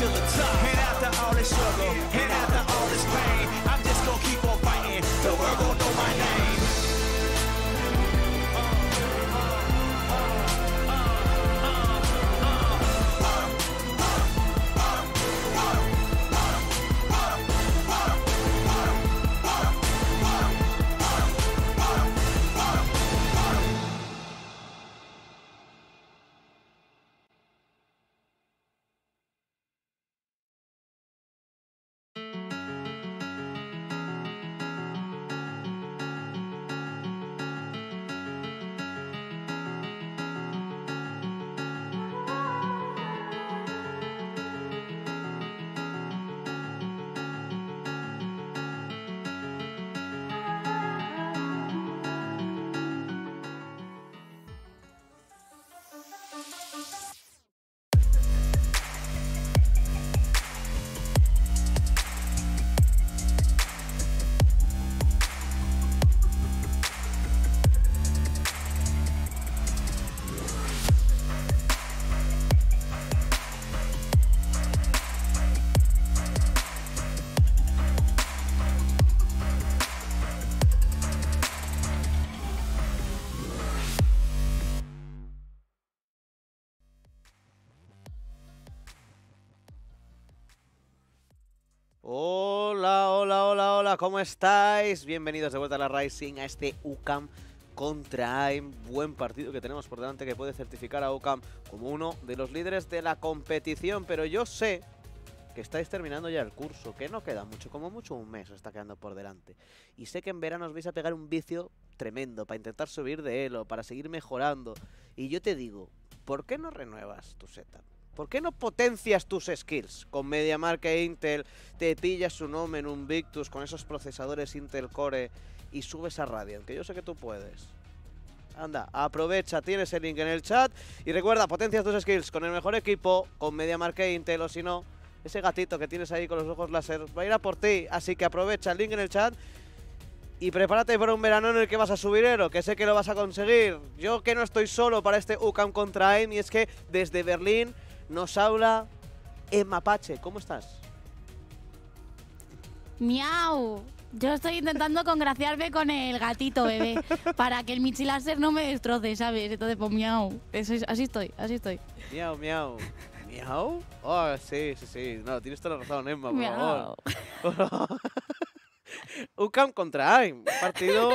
to the top. ¿cómo estáis? Bienvenidos de vuelta a la Racing a este UCAM contra AIM. Buen partido que tenemos por delante que puede certificar a UCAM como uno de los líderes de la competición. Pero yo sé que estáis terminando ya el curso, que no queda mucho, como mucho un mes está quedando por delante. Y sé que en verano os vais a pegar un vicio tremendo para intentar subir de o para seguir mejorando. Y yo te digo, ¿por qué no renuevas tu setup? ¿Por qué no potencias tus skills? Con MediaMarkt e Intel te pillas su nombre en un Victus con esos procesadores Intel Core y subes a Radiant, que yo sé que tú puedes. Anda, aprovecha, tienes el link en el chat y recuerda, potencias tus skills con el mejor equipo, con MediaMarkt e Intel o si no, ese gatito que tienes ahí con los ojos láser va a ir a por ti, así que aprovecha el link en el chat y prepárate para un verano en el que vas a subir Ero, que sé que lo vas a conseguir. Yo que no estoy solo para este UCAM contra AIM e y es que desde Berlín nos habla Emma Pache. ¿Cómo estás? Miau. Yo estoy intentando congraciarme con el gatito, bebé, para que el Láser no me destroce, ¿sabes? Entonces, pues miau. Eso así estoy, así estoy. Miau, miau. ¿Miau? Oh, sí, sí, sí. No, tienes toda la razón, Emma, por miau. Un UCAM contra AIM. Un partido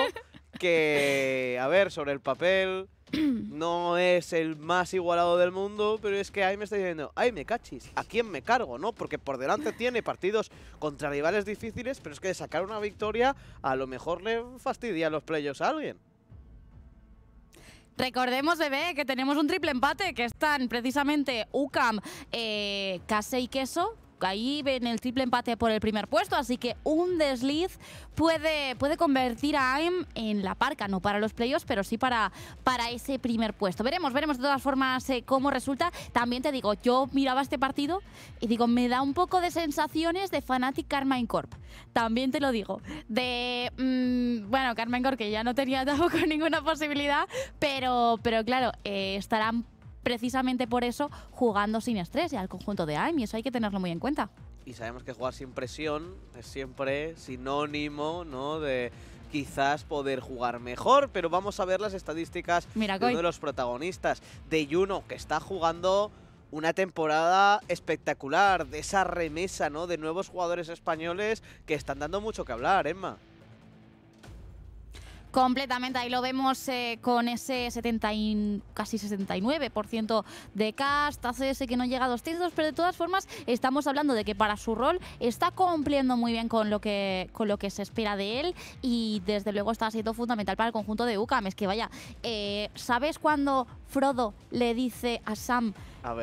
que, a ver, sobre el papel, no es el más igualado del mundo, pero es que ahí me está diciendo, ay, me cachis, ¿a quién me cargo, no? Porque por delante tiene partidos contra rivales difíciles, pero es que sacar una victoria a lo mejor le fastidia los playoffs a alguien. Recordemos, bebé, que tenemos un triple empate, que están precisamente UCAM, eh, Case y Queso, Ahí ven el triple empate por el primer puesto, así que un desliz puede, puede convertir a AIM en la parca, no para los playoffs, pero sí para, para ese primer puesto. Veremos, veremos de todas formas eh, cómo resulta. También te digo, yo miraba este partido y digo, me da un poco de sensaciones de Fanatic Carmine Corp. También te lo digo. De, mm, bueno, Carmine Corp, que ya no tenía tampoco ninguna posibilidad, pero, pero claro, eh, estarán precisamente por eso jugando sin estrés y al conjunto de AIM eso hay que tenerlo muy en cuenta. Y sabemos que jugar sin presión es siempre sinónimo ¿no? de quizás poder jugar mejor, pero vamos a ver las estadísticas de uno de los protagonistas, de Juno, que está jugando una temporada espectacular, de esa remesa ¿no? de nuevos jugadores españoles que están dando mucho que hablar, Emma. Completamente, ahí lo vemos eh, con ese 70 casi 69% de cast, hace ese que no llega a dos títulos, pero de todas formas estamos hablando de que para su rol está cumpliendo muy bien con lo que, con lo que se espera de él y desde luego está siendo fundamental para el conjunto de UCAM. Es que vaya, eh, ¿sabes cuando Frodo le dice a Sam,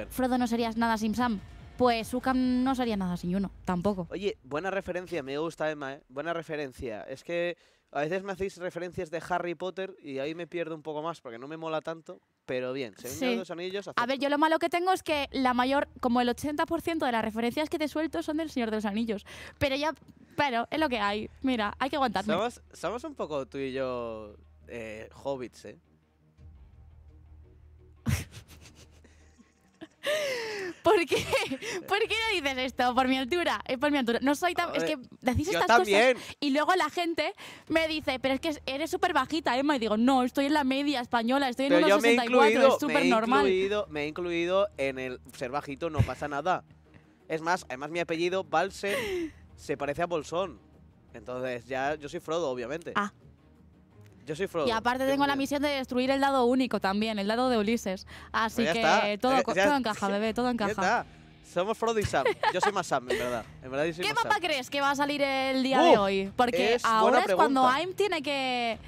Frodo no serías nada sin Sam? Pues UCAM no sería nada sin uno, tampoco. Oye, buena referencia, me gusta Emma, ¿eh? buena referencia. Es que a veces me hacéis referencias de Harry Potter y ahí me pierdo un poco más porque no me mola tanto. Pero bien, Señor de los Anillos. A ver, yo lo malo que tengo es que la mayor, como el 80% de las referencias que te suelto son del Señor de los Anillos. Pero ya, pero es lo que hay. Mira, hay que aguantarme. Somos, un poco tú y yo eh, hobbits, ¿eh? ¿Por qué? ¿Por qué no dices esto? Por mi altura, es eh, por mi altura. No soy tan... Es que decís estas cosas y luego la gente me dice, pero es que eres súper bajita, Emma. Y digo, no, estoy en la media española, estoy en 1,64, es súper normal. me he incluido en el ser bajito, no pasa nada. Es más, además mi apellido, Balse se parece a Bolsón. Entonces ya yo soy Frodo, obviamente. Ah, yo soy Frodo. Y aparte tengo la misión de destruir el dado único también, el dado de Ulises. Así pues que eh, todo, encaja, bebé, todo encaja. Ya Somos Frodo y Sam. Yo soy más Sam, en verdad. ¿Qué mapa crees que va a salir el día de hoy? Porque ahora es cuando AIM tiene que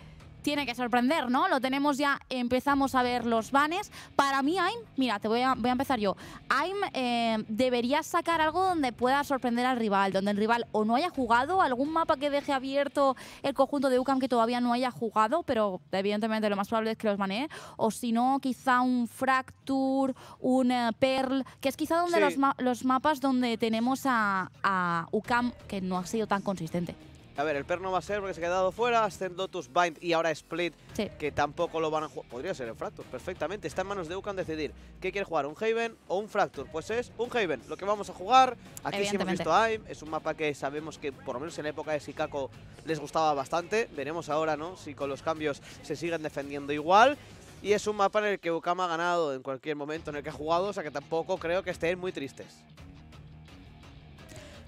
tiene que sorprender, ¿no? Lo tenemos ya, empezamos a ver los vanes. Para mí, AIM, mira, te voy a, voy a empezar yo. AIM eh, debería sacar algo donde pueda sorprender al rival, donde el rival o no haya jugado, algún mapa que deje abierto el conjunto de UCAM que todavía no haya jugado, pero evidentemente lo más probable es que los vanes o si no, quizá un Fracture, un eh, Perl, que es quizá donde los, los, mapas donde tenemos a, a UCAM que no ha sido tan consistente. A ver, el perno va a ser porque se ha quedado fuera. Ascendotus, Bind y ahora Split, que tampoco lo van a jugar. Podría ser el Fracture, perfectamente. Está en manos de Ucan decidir qué quiere jugar, un Haven o un Fracture. Pues es un Haven, lo que vamos a jugar. Aquí sí hemos visto AIM. Es un mapa que sabemos que, por lo menos en la época de Sikako, les gustaba bastante. Veremos ahora, ¿no? Si con los cambios se siguen defendiendo igual. Y es un mapa en el que Ukama ha ganado en cualquier momento en el que ha jugado, o sea que tampoco creo que estén muy tristes.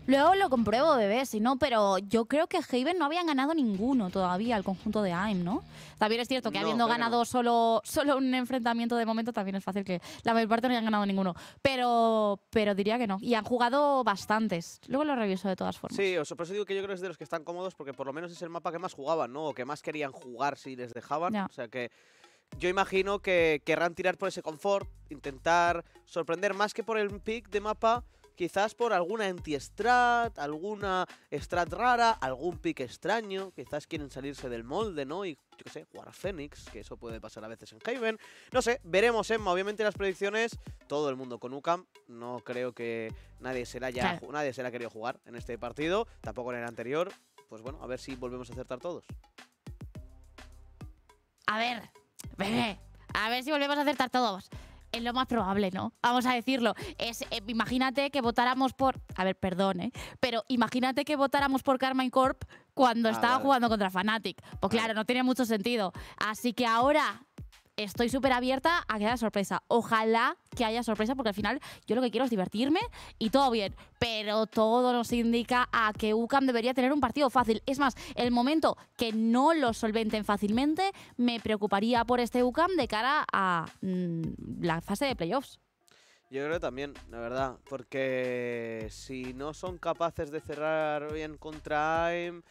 Luego lo compruebo, bebé, si no, pero yo creo que Haven no habían ganado ninguno todavía al conjunto de AIM, ¿no? También es cierto que habiendo ganado solo, solo un enfrentamiento de momento, también es fácil que la mayor parte no hayan ganado ninguno. Pero, pero diría que no. Y han jugado bastantes. Luego lo reviso de todas formas. Sí, os por eso digo que yo creo que es de los que están cómodos porque por lo menos es el mapa que más jugaban, ¿no? O que más querían jugar si les dejaban. O sea que yo imagino que querrán tirar por ese confort, intentar sorprender más que por el pick de mapa quizás por alguna anti-strat, alguna strat rara, algún pick extraño, quizás quieren salirse del molde, ¿no? Y yo qué sé, jugar a Fénix, que eso puede pasar a veces en Haven. No sé, veremos, Emma. Obviamente las predicciones, todo el mundo con UCAM. No creo que nadie se la haya, nadie se ha querido jugar en este partido, tampoco en el anterior. Pues bueno, a ver si volvemos a acertar todos. A ver, a ver si volvemos a acertar todos es lo más probable, ¿no? Vamos a decirlo. Es, eh, imagínate que votáramos por. A ver, perdón, ¿eh? Pero imagínate que votáramos por Carmine Corp cuando ah, estaba jugando contra Fanatic. Pues claro, no tiene mucho sentido. Así que ahora estoy súper abierta a que haya sorpresa. Ojalá que haya sorpresa, porque al final yo lo que quiero es divertirme y todo bien. Pero todo nos indica a que UCAM debería tener un partido fácil. Es más, el momento que no lo solventen fácilmente, me preocuparía por este UCAM de cara a mm, la fase de playoffs. Yo creo también, la verdad, porque si no son capaces de cerrar bien contra AIM...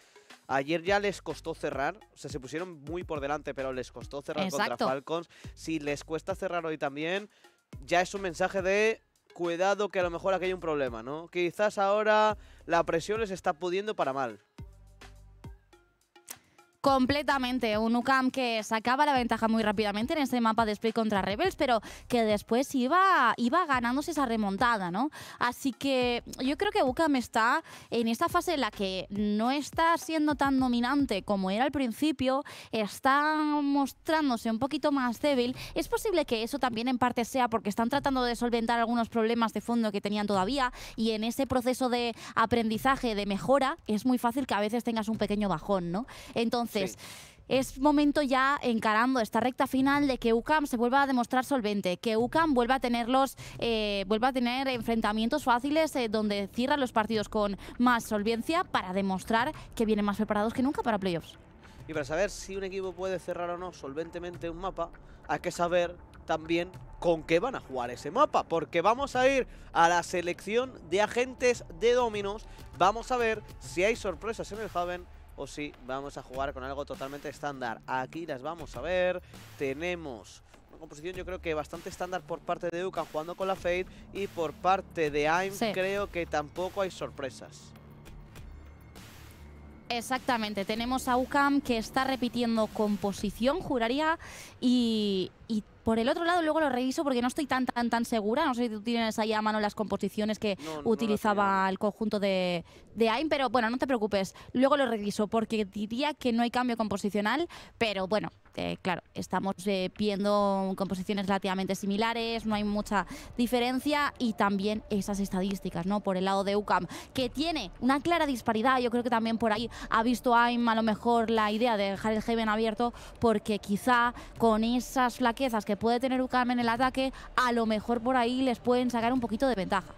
Ayer ya les costó cerrar, o sea, se pusieron muy por delante, pero les costó cerrar contra Falcons. Si les cuesta cerrar hoy también, ya es un mensaje de cuidado que a lo mejor aquí hay un problema, ¿no? Quizás ahora la presión les está pudiendo para mal completamente. Un UCAM que sacaba la ventaja muy rápidamente en ese mapa de Split contra Rebels, pero que después iba, iba ganándose esa remontada, ¿no? Así que yo creo que UCAM está en esta fase en la que no está siendo tan dominante como era al principio, está mostrándose un poquito más débil. Es posible que eso también en parte sea porque están tratando de solventar algunos problemas de fondo que tenían todavía y en ese proceso de aprendizaje, de mejora, es muy fácil que a veces tengas un pequeño bajón, ¿no? Entonces, es momento ya encarando esta recta final de que UCAM se vuelva a demostrar solvente, que UCAM vuelva a tener eh, vuelva a tener enfrentamientos fáciles eh, donde cierran los partidos con más solvencia para demostrar que vienen más preparados que nunca para playoffs. Y para saber si un equipo puede cerrar o no solventemente un mapa, hay que saber también con qué van a jugar ese mapa, porque vamos a ir a la selección de agentes de dominos, vamos a ver si hay sorpresas en el Haven o si vamos a jugar con algo totalmente estándar. Aquí las vamos a ver. Tenemos una composición yo creo que bastante estándar por parte de UCAM jugando con la Fade y por parte de AIM creo que tampoco hay sorpresas. Exactamente, tenemos a UCAM que está repitiendo composición, juraría, y por el otro lado, luego lo reviso porque no estoy tan, tan, tan segura. No sé si tú tienes ahí a mano las composiciones que utilizaba el conjunto de, de AIM, pero bueno, no te preocupes. Luego lo reviso porque diría que no hay cambio composicional, pero bueno, este, claro, estamos eh, viendo composiciones relativamente similares, no hay mucha diferencia y también esas estadísticas, ¿no? Por el lado de UCAM, que tiene una clara disparidad, yo creo que también por ahí ha visto AIM a lo mejor la idea de dejar el Heaven abierto porque quizá con esas flaquezas que puede tener UCAM en el ataque, a lo mejor por ahí les pueden sacar un poquito de ventaja.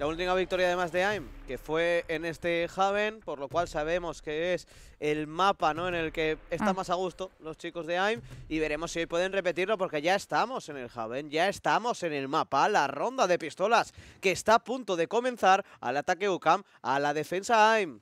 La última victoria además de AIM, que fue en este Haven, por lo cual sabemos que es el mapa ¿no? en el que están ah. más a gusto los chicos de AIM y veremos si hoy pueden repetirlo porque ya estamos en el Haven, ya estamos en el mapa, la ronda de pistolas que está a punto de comenzar al ataque UCAM, a la defensa AIM.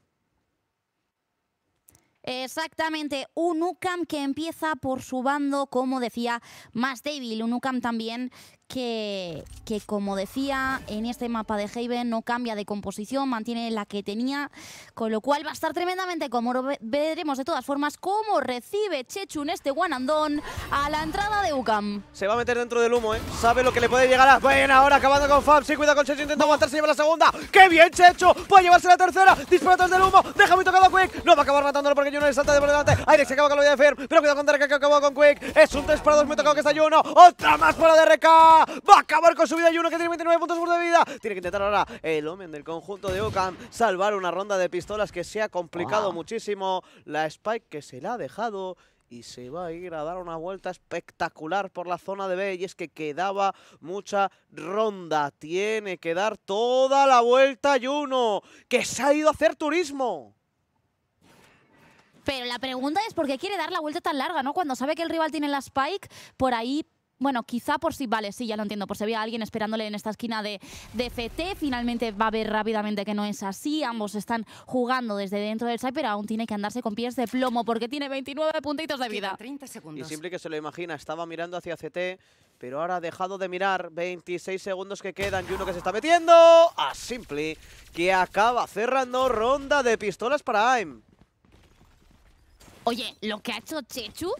Exactamente, un UCAM que empieza por su bando, como decía, más débil. Un UCAM también que, como decía, en este mapa de Haven no cambia de composición, mantiene la que tenía, con lo cual va a estar tremendamente cómodo. Veremos de todas formas cómo recibe Chechu en este Guanandón a la entrada de UCAM. Se va a meter dentro del humo, ¿eh? Sabe lo que le puede llegar a... Bueno, ahora acabando con Fab, sí, cuidado con Chechu, intenta aguantar, lleva la segunda. ¡Qué bien, Chechu! Puede llevarse la tercera, dispara atrás del humo, deja muy tocado a Quick. No va a acabar matándolo porque Juno le salta de por delante. Aire se acaba con la vida de Fer. pero cuidado con Derek que acabó con Quick. Es un 3 para 2 muy tocado que está Juno. ¡Otra más para Derek! va, a acabar con su vida. Juno, que tiene 29 puntos de vida. Tiene que intentar ahora el hombre del conjunto de Ocam salvar una ronda de pistolas que se ha complicado muchísimo. La Spike que se la ha dejado y se va a ir a dar una vuelta espectacular por la zona de B. Y es que quedaba mucha ronda. Tiene que dar toda la vuelta Juno, que se ha ido a hacer turismo. Pero la pregunta es por qué quiere dar la vuelta tan larga, ¿no? Cuando sabe que el rival tiene la Spike, por ahí bueno, quizá por si, vale, sí, ya lo entiendo, por si había alguien esperándole en esta esquina de, de finalmente va a ver rápidamente que no es así, ambos están jugando desde dentro del site, pero aún tiene que andarse con pies de plomo porque tiene 29 puntitos de vida. 30 segundos. Y simple que se lo imagina, estaba mirando hacia CT, pero ahora ha dejado de mirar, 26 segundos que quedan y uno que se está metiendo a Simply, que acaba cerrando ronda de pistolas para AIM. Oye, lo que ha hecho Chechu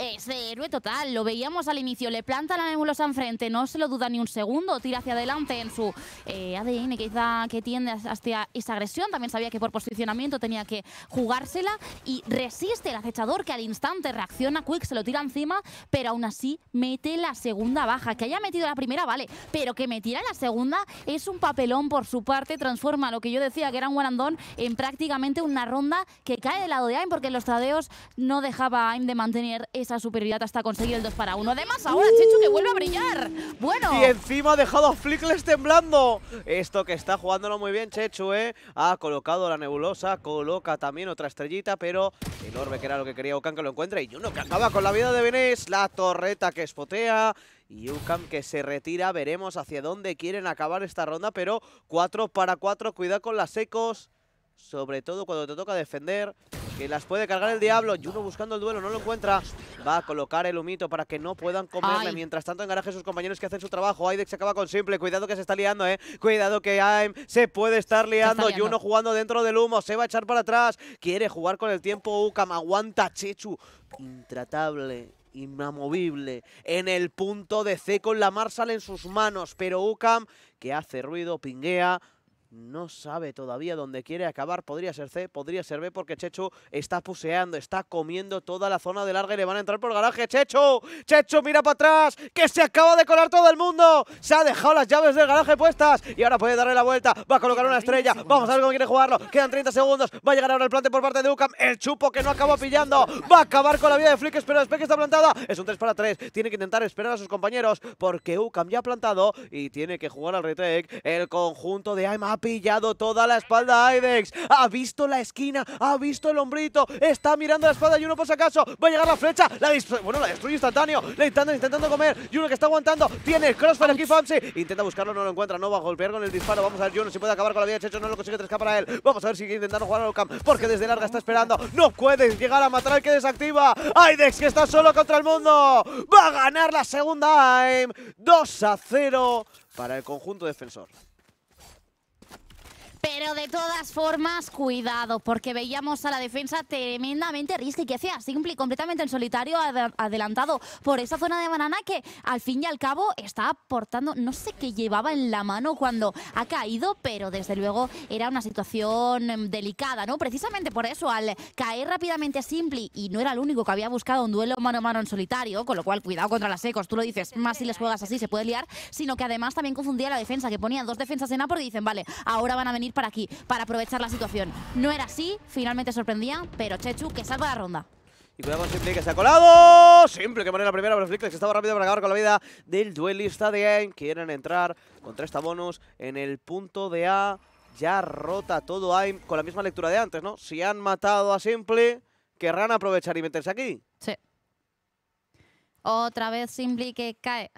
es de héroe total, lo veíamos al inicio, le planta la nebulosa enfrente, no se lo duda ni un segundo, tira hacia adelante en su eh, ADN quizá que tiende hacia esa agresión, también sabía que por posicionamiento tenía que jugársela y resiste el acechador que al instante reacciona, Quick se lo tira encima, pero aún así mete la segunda baja, que haya metido la primera vale, pero que metiera la segunda es un papelón por su parte, transforma lo que yo decía que era un guarandón en prácticamente una ronda que cae del lado de AIM porque los tradeos no dejaba AIM de mantener esa esa superioridad hasta conseguir el 2 para 1. Además, ahora Chechu que vuelve a brillar. Bueno. Y encima ha dejado a Flickles temblando. Esto que está jugándolo muy bien Chechu, ¿eh? Ha colocado la nebulosa, coloca también otra estrellita, pero enorme que era lo que quería Okan que lo encuentre. Y uno que acaba con la vida de Venés, la torreta que espotea. Y Ucam que se retira, veremos hacia dónde quieren acabar esta ronda, pero 4 para 4, cuidado con las secos, sobre todo cuando te toca defender, que las puede cargar el Diablo. Juno buscando el duelo, no lo encuentra. Va a colocar el humito para que no puedan comerle. Mientras tanto, en garaje sus compañeros que hacen su trabajo. Aidex acaba con simple. Cuidado que se está liando, ¿eh? Cuidado que AIM se puede estar liando. Juno jugando dentro del humo. Se va a echar para atrás. Quiere jugar con el tiempo. Ucam. aguanta Chechu. Intratable inamovible en el punto de C con la Marsal en sus manos, pero Ucam, que hace ruido, pinguea, no sabe todavía dónde quiere acabar. Podría ser C, podría ser B, porque Checho está puseando, está comiendo toda la zona de larga y le van a entrar por el garaje. ¡Checho! ¡Checho, mira para atrás! ¡Que se acaba de colar todo el mundo! Se ha dejado las llaves del garaje puestas y ahora puede darle la vuelta. Va a colocar una estrella. Vamos a ver cómo quiere jugarlo. Quedan 30 segundos. Va a llegar ahora el plante por parte de Ucam. El chupo que no acabó pillando. Va a acabar con la vida de Espera, pero que está plantada. Es un 3 para 3. Tiene que intentar esperar a sus compañeros porque Ucam ya ha plantado y tiene que jugar al retake el conjunto de IMAP pillado toda la espalda Aidex. Ha visto la esquina, ha visto el hombrito. Está mirando la espalda y uno por si acaso. Va a llegar la flecha. La bueno, la destruye instantáneo. La intentan intentando comer. Juno que está aguantando. Tiene el crossfire aquí, Famsi. Intenta buscarlo, no lo encuentra. No va a golpear con el disparo. Vamos a ver Juno si puede acabar con la vida de No lo consigue 3K para él. Vamos a ver si intentar jugar al Ocam. Porque desde larga está esperando. No puede llegar a matar al que desactiva. Aidex que está solo contra el mundo. Va a ganar la segunda aim. 2 a 0 para el conjunto defensor. Pero de todas formas, cuidado, porque veíamos a la defensa tremendamente risky que hacía Simpli completamente en solitario, adelantado por esa zona de banana que al fin y al cabo está aportando, no sé qué llevaba en la mano cuando ha caído, pero desde luego era una situación em, delicada, ¿no? Precisamente por eso, al caer rápidamente Simpli, y no era el único que había buscado un duelo mano a mano en solitario, con lo cual cuidado contra las secos, tú lo dices, más si les juegas así se puede liar, sino que además también confundía la defensa, que ponían dos defensas en A porque dicen, vale, ahora van a venir para aquí, para aprovechar la situación. No era así, finalmente sorprendía, pero Chechu que de la ronda. Y cuidado con Simple que se ha colado. Simple que pone la primera, pero Se estaba rápido para acabar con la vida del duelista de Aim. Quieren entrar contra esta bonus en el punto de A. Ya rota todo Aim con la misma lectura de antes, ¿no? Si han matado a Simple, querrán aprovechar y meterse aquí. Sí. Otra vez Simple que cae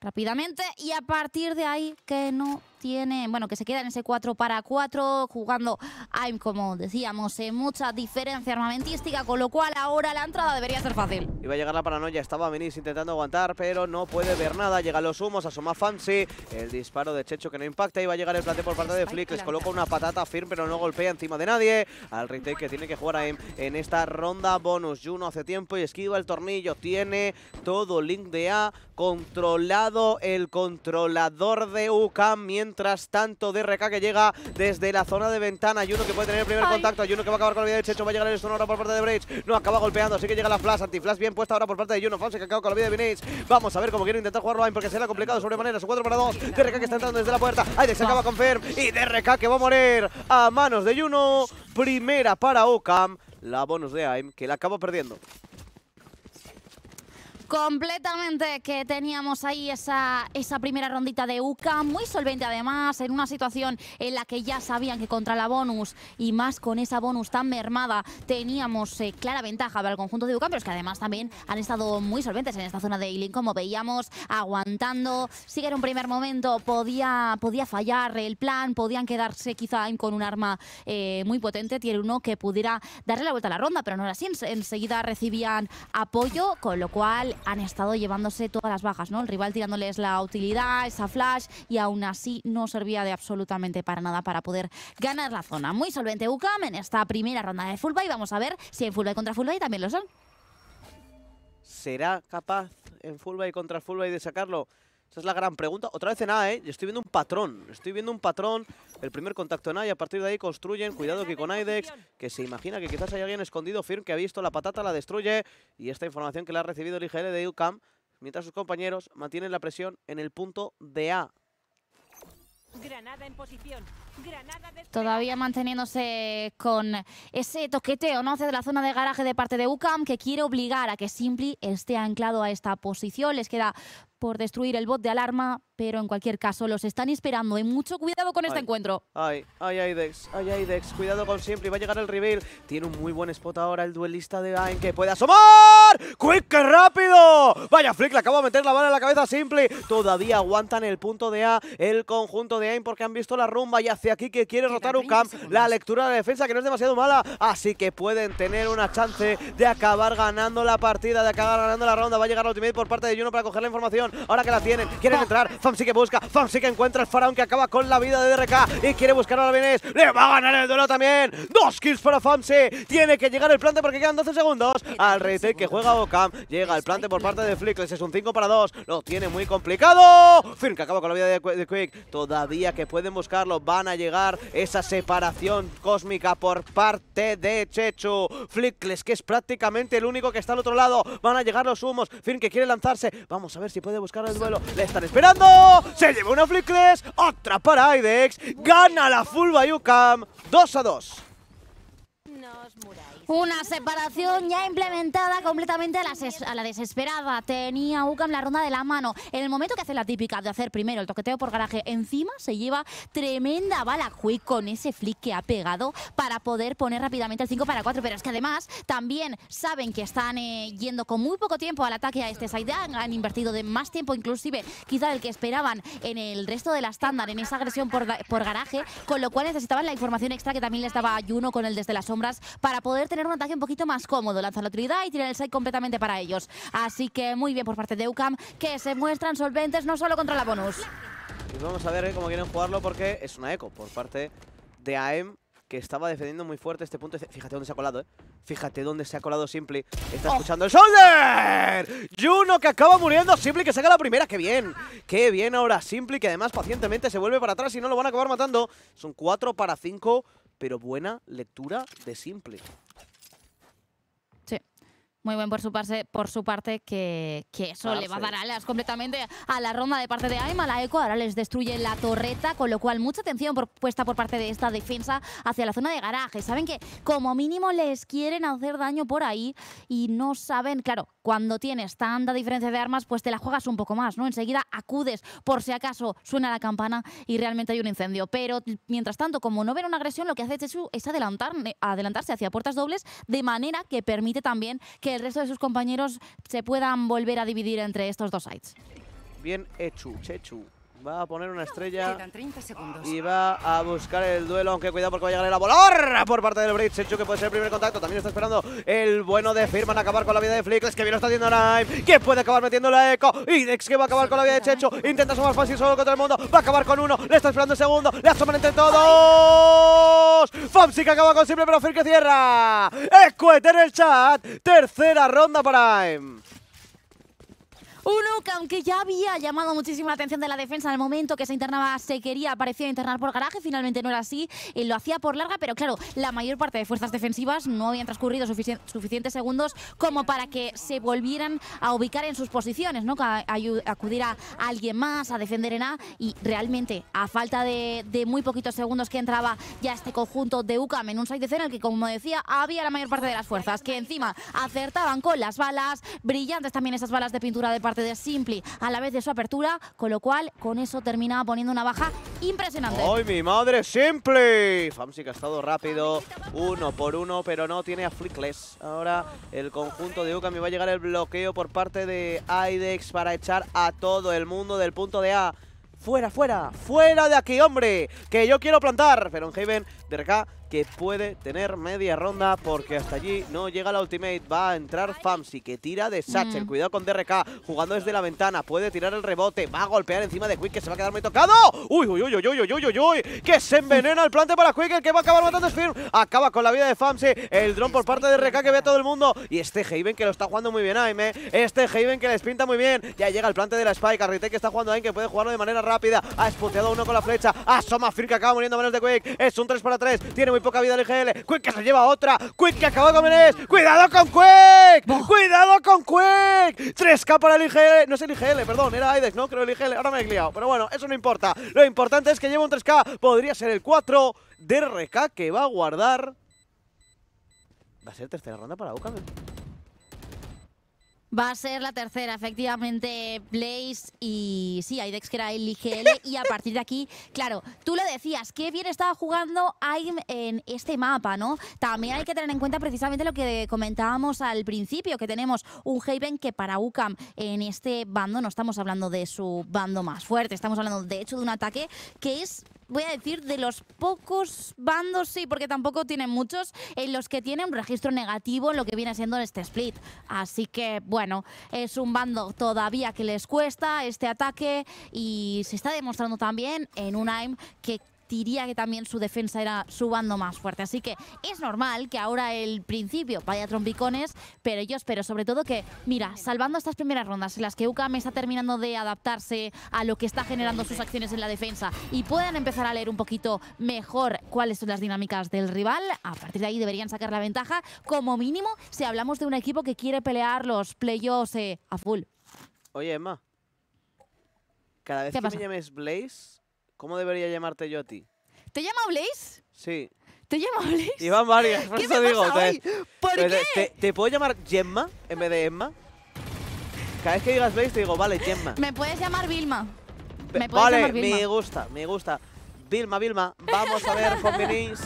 rápidamente y a partir de ahí que no tiene, bueno, que se queda en ese 4 para 4, jugando AIM, como decíamos, en eh, mucha diferencia armamentística, con lo cual ahora la entrada debería ser fácil. Iba a llegar la paranoia, estaba Minis intentando aguantar, pero no puede ver nada, llega los humos, asoma Fancy, el disparo de Checho que no impacta, iba a llegar el plate por parte de Flick, les coloca una patata firme, pero no golpea encima de nadie, al retake que tiene que jugar AIM en esta ronda bonus. Juno hace tiempo y esquiva el tornillo, tiene todo Link de A, controlado el controlador de UCAM, mientras tras tanto DRK que llega desde la zona de ventana. Yuno que puede tener el primer contacto. Yuno que va a acabar con la vida de Checho. Va a llegar el ahora por parte de Breach No, acaba golpeando. Así que llega la flash. Antiflash bien puesta ahora por parte de Yuno False que acaba con la vida de Vinage. Vamos a ver cómo quiere intentar jugar AIM porque se le ha complicado sobremanera. Su 4 para 2. DRK que está entrando desde la puerta. Aide se acaba con Ferm. Y DRK que va a morir a manos de Yuno Primera para Ocam. La bonus de AIM que la acaba perdiendo. Completamente que teníamos ahí esa, esa primera rondita de UCA, muy solvente además, en una situación en la que ya sabían que contra la bonus y más con esa bonus tan mermada teníamos eh, clara ventaja para el conjunto de UCA, pero es que además también han estado muy solventes en esta zona de healing como veíamos, aguantando. Sí que un primer momento, podía, podía fallar el plan, podían quedarse quizá con un arma eh, muy potente, tiene uno que pudiera darle la vuelta a la ronda, pero no era así, enseguida recibían apoyo, con lo cual han estado llevándose todas las bajas, ¿no? El rival tirándoles la utilidad, esa flash, y aún así no servía de absolutamente para nada para poder ganar la zona. Muy solvente UCAM en esta primera ronda de Fulba vamos a ver si en fullby contra Fulba también lo son. ¿Será capaz en fullby contra Fulba de sacarlo? Esa es la gran pregunta. Otra vez en A, ¿eh? Estoy viendo un patrón. Estoy viendo un patrón. El primer contacto en A y a partir de ahí construyen. Cuidado que con Aidex, que se imagina que quizás haya alguien escondido. Firm que ha visto la patata, la destruye. Y esta información que le ha recibido el IGL de UCAM, mientras sus compañeros mantienen la presión en el punto de A. Granada en posición. Granada Todavía manteniéndose con ese toqueteo ¿no? Hace de la zona de garaje de parte de UCAM que quiere obligar a que Simpli esté anclado a esta posición. Les queda por destruir el bot de alarma, pero en cualquier caso los están esperando y mucho cuidado con este encuentro. Ay, ay, ay, Dex, ay, ay, Dex, cuidado con y va a llegar el reveal. Tiene un muy buen spot ahora el duelista de Ain que puede asomar. ¡Quick, rápido! Vaya flick, le acabo de meter la bala en la cabeza simple. Todavía aguantan el punto de A, el conjunto de Ain porque han visto la rumba y hacia aquí que quiere rotar un camp. La lectura de la defensa que no es demasiado mala, así que pueden tener una chance de acabar ganando la partida, de acabar ganando la ronda. Va a llegar la ultimate por parte de Juno para coger la información. Ahora que la tienen, quieren entrar. Famsi que busca. Famsi que encuentra el faraón que acaba con la vida de DRK. Y quiere buscar a la Vienes. Le va a ganar el duelo también. Dos kills para Famsi. Tiene que llegar el plante porque quedan 12 segundos. Al retake que juega Ocam. Llega el plante por parte de Flickles. Es un 5 para 2. Lo tiene muy complicado. Fin que acaba con la vida de, Quick. Todavía que pueden buscarlo. Van a llegar esa separación cósmica por parte de Chechu. Flickles que es prácticamente el único que está al otro lado. Van a llegar los humos. Fin que quiere lanzarse. Vamos a ver si puede buscar el duelo. ¡Le están esperando! ¡Se lleva una Flickles! ¡Otra para Idex! ¡Gana la Full Bayou 2 a 2. Una separación ya implementada completamente a la, desesperada. Tenía UCAM la ronda de la mano. En el momento que hace la típica de hacer primero el toqueteo por garaje, encima se lleva tremenda bala Quick con ese flick que ha pegado para poder poner rápidamente el 5 para 4. Pero es que además también saben que están eh, yendo con muy poco tiempo al ataque a este side. Han invertido de más tiempo inclusive quizá del que esperaban en el resto de la estándar, en esa agresión por, por garaje. Con lo cual necesitaban la información extra que también les daba Juno con el desde las sombras para poder tener un ataque un poquito más cómodo, lanzan la utilidad y tira el site completamente para ellos. Así que muy bien por parte de UCAM, que se muestran solventes no solo contra la bonus. Y vamos a ver eh, cómo quieren jugarlo porque es una eco por parte de AEM que estaba defendiendo muy fuerte este punto. Fíjate dónde se ha colado, ¿eh? Fíjate dónde se ha colado Simply. Está oh. escuchando el shoulder. Juno que acaba muriendo. Simply que saca la primera. ¡Qué bien! ¡Qué bien ahora Simply que además pacientemente se vuelve para atrás y no lo van a acabar matando! Son 4 para 5, pero buena lectura de Simply. Muy bien por su parte, por su parte que, eso le va a dar alas completamente a la ronda de parte de Aima. La Eco ahora les destruye la torreta, con lo cual mucha atención por, puesta por parte de esta defensa hacia la zona de garaje. Saben que como mínimo les quieren hacer daño por ahí y no saben, claro, cuando tienes tanta diferencia de armas, pues te la juegas un poco más, ¿no? Enseguida acudes por si acaso suena la campana y realmente hay un incendio. Pero mientras tanto, como no ven una agresión, lo que hace Chechu es adelantarse hacia puertas dobles de manera que permite también que el resto de sus compañeros se puedan volver a dividir entre estos dos sites. Bien hecho, Chechu. Va a poner una estrella y va a buscar el duelo, aunque cuidado porque va a llegar el volar por parte del Bridge! Sechu que puede ser el primer contacto, también está esperando el bueno de Firman a acabar con la vida de Flickles, que bien lo está haciendo Naim, que puede acabar metiendo la eco. Idex que va a acabar con la vida de Checho, intenta sumar fácil solo contra el mundo, va a acabar con uno, le está esperando el segundo, le asoman entre todos. Famsi que acaba con simple, pero Fir que cierra. Escuete en el chat, tercera ronda para Naim. UCAM que aunque ya había llamado muchísima atención de la defensa en el momento que se internaba, se quería, parecía internar por garaje, finalmente no era así, y eh, lo hacía por larga, pero claro, la mayor parte de fuerzas defensivas no habían transcurrido suficientes segundos como para que se volvieran a ubicar en sus posiciones, ¿no? acudir a alguien más, a defender en A, y realmente a falta de, muy poquitos segundos que entraba ya este conjunto de UCAM en un site de el que como decía, había la mayor parte de las fuerzas, que encima acertaban con las balas, brillantes también esas balas de pintura de parte de Simpli a la vez de su apertura, con lo cual con eso terminaba poniendo una baja impresionante. ¡Ay, mi madre! ¡Simpli! Famsi que ha estado rápido, uno por uno, pero no tiene a Flickless. Ahora el conjunto de Ukami va a llegar el bloqueo por parte de Aidex para echar a todo el mundo del punto de A. ¡Fuera, fuera! ¡Fuera de aquí, hombre! ¡Que yo quiero plantar! Pero en Haven DRK, que puede tener media ronda porque hasta allí no llega la ultimate. Va a entrar Famsi que tira de Satchel. Mm. Cuidado con DRK. Jugando desde la ventana. Puede tirar el rebote. Va a golpear encima de Quick que se va a quedar muy tocado. ¡Uy, uy, uy, uy, uy, uy, uy, uy! Que se envenena el plante para Quick el que va a acabar matando a Acaba con la vida de Famsi. El dron por parte de DRK que ve a todo el mundo. Y este Haven que lo está jugando muy bien Aime. Este Haven que les pinta muy bien. Ya llega el plante de la Spike. Arrite que está jugando ahí que puede jugarlo de manera rápida. Ha esputeado uno con la flecha. Asoma Fir que acaba muriendo a manos de Quick. Es un 3 para tiene muy poca vida el IGL. Quick que se lleva otra. Quick que acaba con Menes ¡Cuidado con Quick! ¡Cuidado con Quick! 3K para el IGL. No es el IGL, perdón. Era Aidex, ¿no? Creo el IGL. Ahora me he liado. Pero bueno, eso no importa. Lo importante es que lleva un 3K. Podría ser el 4 de RK que va a guardar. Va a ser tercera ronda para Ucam. ¿eh? Va a ser la tercera, efectivamente, Blaze y sí, Aidex que era el IGL y a partir de aquí, claro, tú lo decías, qué bien estaba jugando AIM en este mapa, ¿no? También hay que tener en cuenta precisamente lo que comentábamos al principio, que tenemos un Haven que para UCAM en este bando no estamos hablando de su bando más fuerte, estamos hablando de hecho de un ataque que es voy a decir, de los pocos bandos, sí, porque tampoco tienen muchos, en los que tiene un registro negativo en lo que viene siendo este split. Así que, bueno, es un bando todavía que les cuesta este ataque y se está demostrando también en un AIM que diría que también su defensa era su bando más fuerte. Así que es normal que ahora el principio vaya a trompicones, pero yo espero sobre todo que, mira, salvando estas primeras rondas en las que UCAM está terminando de adaptarse a lo que está generando sus acciones en la defensa y puedan empezar a leer un poquito mejor cuáles son las dinámicas del rival, a partir de ahí deberían sacar la ventaja, como mínimo si hablamos de un equipo que quiere pelear los playoffs eh, a full. Oye, Emma, cada vez que me llames Blaze, ¿Cómo debería llamarte yo a ti? ¿Te llama Blaze? Sí. ¿Te llama Blaze? Iván Vargas, por ¿Qué eso digo. Pasa te, ¿Por qué? Te, puedo llamar Gemma en vez de Emma? Cada vez que digas Blaze te digo, vale, Gemma. Me puedes llamar Vilma. Me puedes llamar Vilma. me gusta, me gusta. Vilma, Vilma, vamos a ver, Fombinis,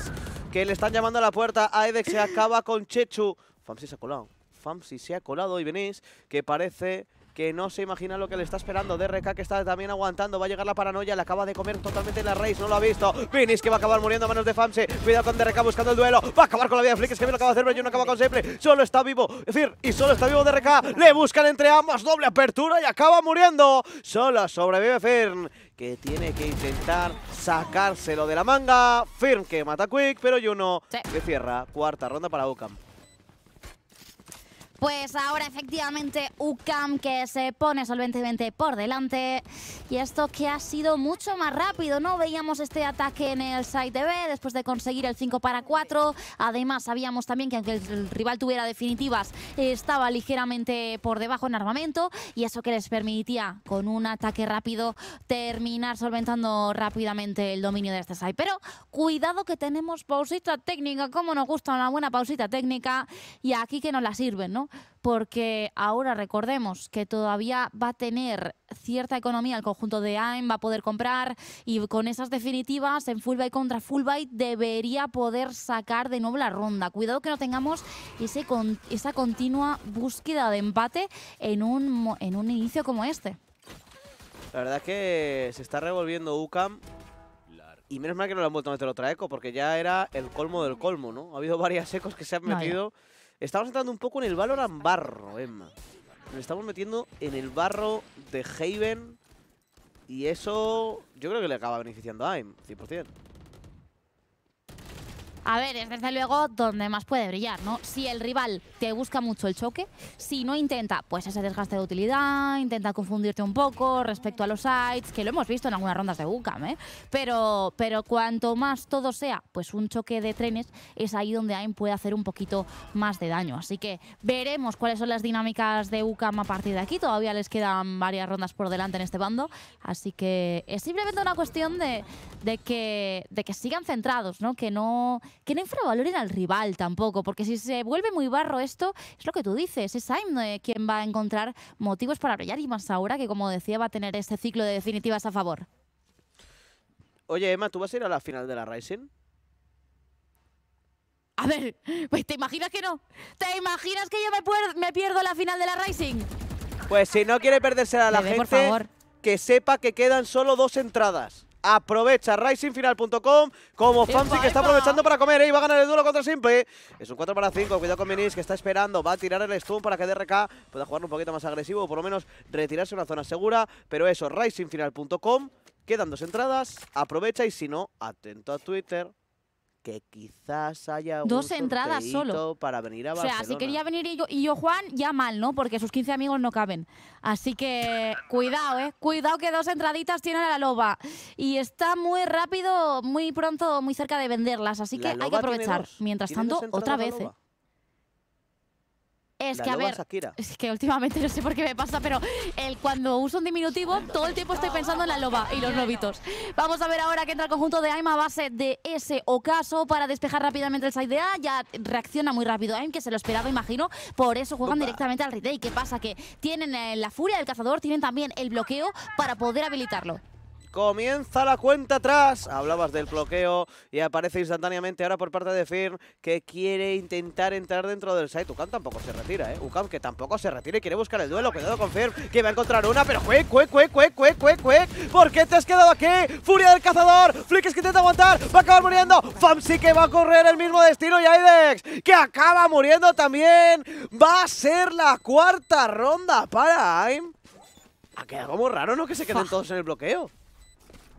que le están llamando a la puerta. Aidex se acaba con Chechu. Famsi se ha colado. Famsi se ha colado y venís, que parece que no se imagina lo que le está esperando. DRK que está también aguantando. Va a llegar la paranoia. Le acaba de comer totalmente la race. No lo ha visto. Finis que va a acabar muriendo a manos de Famse. Cuidado con DRK buscando el duelo. Va a acabar con la vida de es que me lo acaba de hacer. Pero no acaba con siempre Solo está vivo. decir y solo está vivo DRK. Le buscan entre ambas. Doble apertura y acaba muriendo. Solo sobrevive Firm, que tiene que intentar sacárselo de la manga. Firm que mata Quick, pero Juno sí. que cierra. Cuarta ronda para Ocam. Pues ahora efectivamente UCAM que se pone solventemente por delante. Y esto que ha sido mucho más rápido, ¿no? Veíamos este ataque en el site B después de conseguir el 5 para 4. Además sabíamos también que aunque el rival tuviera definitivas, estaba ligeramente por debajo en armamento. Y eso que les permitía con un ataque rápido terminar solventando rápidamente el dominio de este site. Pero cuidado que tenemos pausita técnica, como nos gusta una buena pausita técnica. Y aquí que nos la sirven, ¿no? porque ahora recordemos que todavía va a tener cierta economía el conjunto de AIM, va a poder comprar y con esas definitivas en full buy contra full buy debería poder sacar de nuevo la ronda. Cuidado que no tengamos ese con, esa continua búsqueda de empate en un, en un inicio como este. La verdad es que se está revolviendo UCAM y menos mal que no lo han vuelto a meter otra eco, porque ya era el colmo del colmo, ¿no? Ha habido varias ecos que se han metido Estamos entrando un poco en el Valorant barro, Emma. Nos estamos metiendo en el barro de Haven. Y eso yo creo que le acaba beneficiando a AIM, 100%. A ver, es desde luego donde más puede brillar, ¿no? Si el rival te busca mucho el choque, si no intenta, pues ese desgaste de utilidad, intenta confundirte un poco respecto a los sites, que lo hemos visto en algunas rondas de UCAM, ¿eh? Pero, pero cuanto más todo sea, pues un choque de trenes, es ahí donde AIM puede hacer un poquito más de daño. Así que veremos cuáles son las dinámicas de UCAM a partir de aquí. Todavía les quedan varias rondas por delante en este bando, así que es simplemente una cuestión de, que, de que sigan centrados, ¿no? Que no que no infravaloren al rival tampoco, porque si se vuelve muy barro esto, es lo que tú dices, es Aim eh, quien va a encontrar motivos para brillar y más ahora que, como decía, va a tener este ciclo de definitivas a favor. Oye, Emma, ¿tú vas a ir a la final de la Rising? A ver, pues, te imaginas que no. ¿Te imaginas que yo me, pierdo la final de la Rising? Pues si no quiere perderse a la gente, que sepa que quedan solo dos entradas aprovecha risingfinal.com como Fancy que está aprovechando para comer ¿eh? y va a ganar el duelo contra Simple. Es un 4 para 5, cuidado con Minis que está esperando, va a tirar el stun para que DRK pueda jugar un poquito más agresivo o por lo menos retirarse a una zona segura, pero eso, risingfinal.com, quedan dos entradas, aprovecha y si no, atento a Twitter que quizás haya dos un entradas solo para venir a Barcelona. O sea, si quería venir y yo, y yo, Juan, ya mal, ¿no? Porque sus 15 amigos no caben. Así que cuidado, ¿eh? Cuidado que dos entraditas tiene la loba. Y está muy rápido, muy pronto, muy cerca de venderlas. Así que hay que aprovechar. Mientras tanto, otra vez, es que, a ver, es que últimamente no sé por qué me pasa, pero el, cuando uso un diminutivo, todo el tiempo estoy pensando en la loba y los lobitos. Vamos a ver ahora que entra el conjunto de AIM a base de ese ocaso para despejar rápidamente el idea A. Ya reacciona muy rápido Aim, que se lo esperaba, imagino. Por eso juegan directamente al retake. ¿Qué pasa? Que tienen eh, la furia del cazador, tienen también el bloqueo para poder habilitarlo. Comienza la cuenta atrás. Hablabas del bloqueo y aparece instantáneamente ahora por parte de Firm que quiere intentar entrar dentro del site. Ucam tampoco se retira, ¿eh? que tampoco se retira y quiere buscar el duelo. Cuidado con Firm que va a encontrar una, pero cue cue cue cue cue cue cue ¿Por qué te has quedado aquí? Furia del cazador. Flickers que intenta aguantar. Va a acabar muriendo. Fam sí que va a correr el mismo destino y Aidex que acaba muriendo también. Va a ser la cuarta ronda para AIM. Ha quedado como raro, ¿no? Que se queden todos en el bloqueo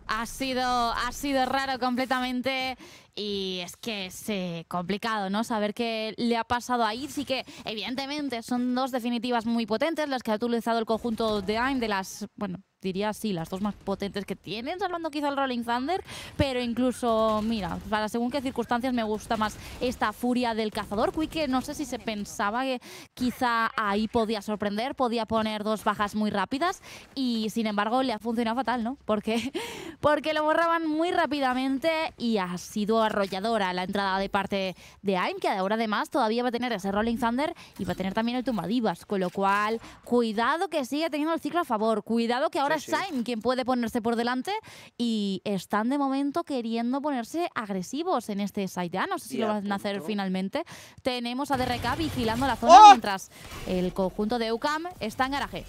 ha sido, ha sido raro completamente y es que es eh, complicado, ¿no? Saber qué le ha pasado ahí. Sí que, evidentemente, son dos definitivas muy potentes las que ha utilizado el conjunto de AIM de las, bueno, diría sí, las dos más potentes que tienen, salvando quizá el Rolling Thunder, pero incluso, mira, según qué circunstancias me gusta más esta furia del cazador. que no sé si se pensaba que quizá ahí podía sorprender, podía poner dos bajas muy rápidas y sin embargo le ha funcionado fatal, ¿no? Porque, porque lo borraban muy rápidamente y ha sido arrolladora la entrada de parte de AIM, que ahora además todavía va a tener ese Rolling Thunder y va a tener también el Tumadivas, con lo cual, cuidado que sigue teniendo el ciclo a favor, cuidado que ahora es quien puede ponerse por delante y están de momento queriendo ponerse agresivos en este side ya. No sé si lo van a hacer finalmente. Tenemos a DRK vigilando la zona ¡Oh! mientras el conjunto de UCAM está en garaje.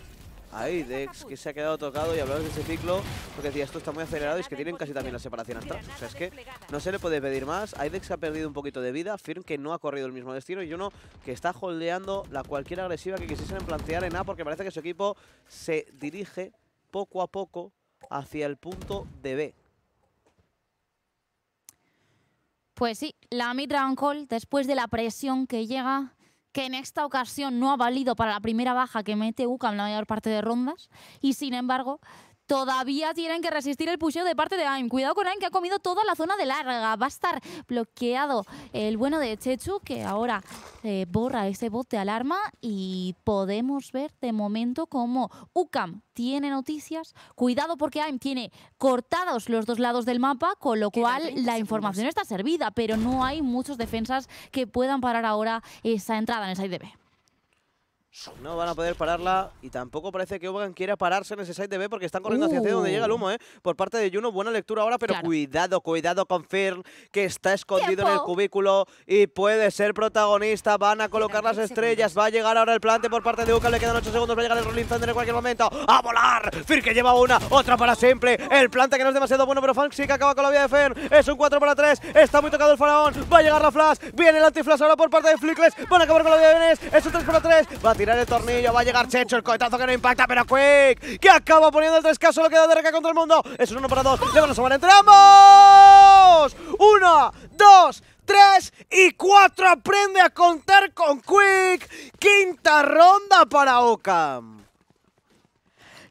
Ahí, Dex, que se ha quedado tocado y hablamos de ese ciclo, porque decía, esto está muy acelerado y es que tienen casi también la separación hasta, O sea, es que no se le puede pedir más. Dex ha perdido un poquito de vida, Firm que no ha corrido el mismo destino y uno que está holdeando la cualquier agresiva que quisiesen plantear en A porque parece que su equipo se dirige poco a poco hacia el punto de B. Pues sí, la mid-round Call, después de la presión que llega, que en esta ocasión no ha valido para la primera baja que mete en la mayor parte de rondas, y sin embargo Todavía tienen que resistir el pusheo de parte de AIM. Cuidado con AIM que ha comido toda la zona de larga. Va a estar bloqueado el bueno de Chechu que ahora eh, borra ese bote de alarma y podemos ver de momento cómo UCAM tiene noticias. Cuidado porque AIM tiene cortados los dos lados del mapa, con lo cual la información está servida, pero no hay muchos defensas que puedan parar ahora esa entrada en esa B. No van a poder pararla y tampoco parece que Ogan quiera pararse en ese side de B porque están corriendo hacia donde llega el humo, ¿eh? Por parte de Juno, buena lectura ahora, pero cuidado, cuidado con Firm, que está escondido en el cubículo y puede ser protagonista. Van a colocar las estrellas, va a llegar ahora el plante por parte de Uka, le quedan 8 segundos para llegar el Rolling Thunder en cualquier momento. ¡A volar! Fir que lleva una, otra para siempre. El plante que no es demasiado bueno, pero Funk sí que acaba con la vida de Firm. Es un 4 para 3, está muy tocado el faraón, va a llegar la flash, viene el antiflash ahora por parte de Flickles, van a acabar con la vida de es un 3 para 3, va a tirar de el tornillo, va a llegar Checho, el cohetazo que no impacta, pero Quick, que acaba poniendo el tres este caso, lo queda de reca contra el mundo. Es un uno para dos, le van a sumar Uno, dos, 3 y 4 aprende a contar con Quick. Quinta ronda para Ocam.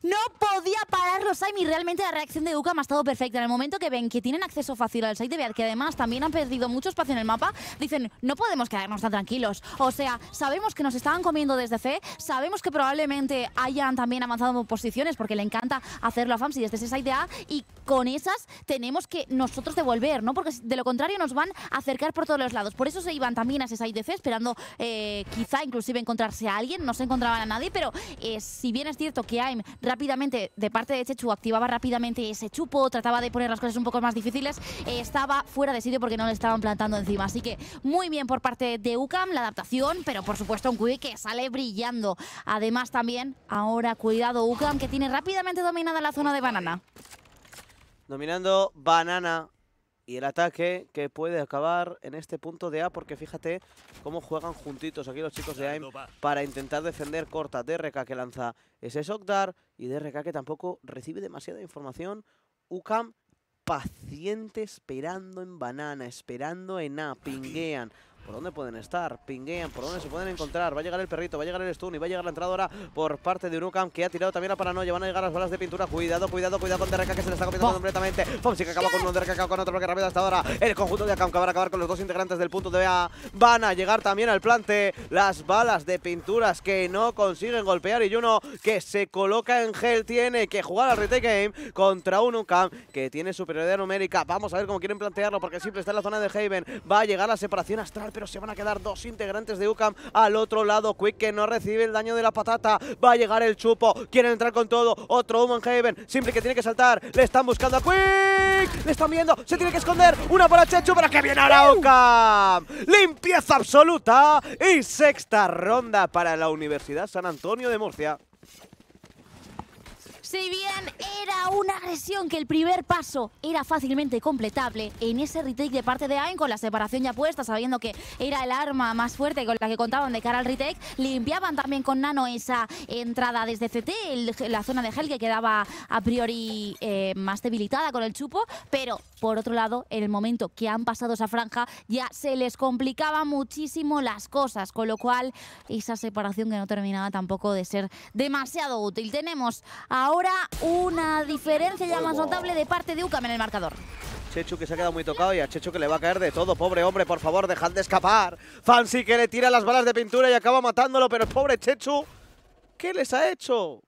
No podía pararlos. los y realmente la reacción de me ha estado perfecta. En el momento que ven que tienen acceso fácil al site de Bad, que además también han perdido mucho espacio en el mapa, dicen, no podemos quedarnos tan tranquilos. O sea, sabemos que nos estaban comiendo desde C, sabemos que probablemente hayan también avanzado en posiciones porque le encanta hacerlo a FAMSI desde ese site de A y con esas tenemos que nosotros devolver, ¿no? Porque de lo contrario nos van a acercar por todos los lados. Por eso se iban también a ese site de C esperando eh, quizá inclusive encontrarse a alguien, no se encontraban a nadie, pero eh, si bien es cierto que AIM rápidamente, de parte de Chechu, activaba rápidamente ese chupo, trataba de poner las cosas un poco más difíciles, eh, estaba fuera de sitio porque no le estaban plantando encima. Así que muy bien por parte de UCAM la adaptación, pero por supuesto un cuide que sale brillando. Además también, ahora cuidado UCAM que tiene rápidamente dominada la zona de banana. Dominando banana y el ataque que puede acabar en este punto de A porque fíjate cómo juegan juntitos aquí los chicos de AIM para intentar defender corta. DRK que lanza ese Sokdar y DRK que tampoco recibe demasiada información. UCAM paciente esperando en banana, esperando en A, pinguean. ¿Por dónde pueden estar? Pinguean, ¿por dónde se pueden encontrar? Va a llegar el perrito, va a llegar el stun y va a llegar la entradora por parte de Urukam que ha tirado también a paranoia. Van a llegar las balas de pintura. Cuidado, cuidado, cuidado con Dereka que se le está comiendo completamente. Fomsi que acaba con uno, acaba con otro bloque rápido hasta ahora. El conjunto de Akam que va a acabar con los dos integrantes del punto de A. Van a llegar también al plante las balas de pinturas que no consiguen golpear y uno que se coloca en gel. Tiene que jugar al retake game contra un que tiene superioridad numérica. Vamos a ver cómo quieren plantearlo porque siempre está en la zona de Haven. Va a llegar la separación astral pero se van a quedar dos integrantes de UCAM al otro lado. Quick que no recibe el daño de la patata. Va a llegar el chupo. Quieren entrar con todo. Otro Human Haven. Simple que tiene que saltar. Le están buscando a Quick. Le están viendo. Se tiene que esconder. Una para Chechu, pero que viene ahora UCAM. Limpieza absoluta. Y sexta ronda para la Universidad San Antonio de Murcia. Si bien era una agresión que el primer paso era fácilmente completable, en ese retake de parte de AIM, con la separación ya puesta, sabiendo que era el arma más fuerte con la que contaban de cara al retake, limpiaban también con Nano esa entrada desde CT, la zona de Hell que quedaba a priori eh, más debilitada con el chupo, pero por otro lado, en el momento que han pasado esa franja, ya se les complicaba muchísimo las cosas, con lo cual esa separación que no terminaba tampoco de ser demasiado útil. Tenemos ahora una diferencia ya más notable de parte de UCAM en el marcador. Chechu que se ha quedado muy tocado y a Chechu que le va a caer de todo. Pobre hombre, por favor, dejad de escapar. Fancy que le tira las balas de pintura y acaba matándolo, pero el pobre Chechu, ¿qué les ha hecho?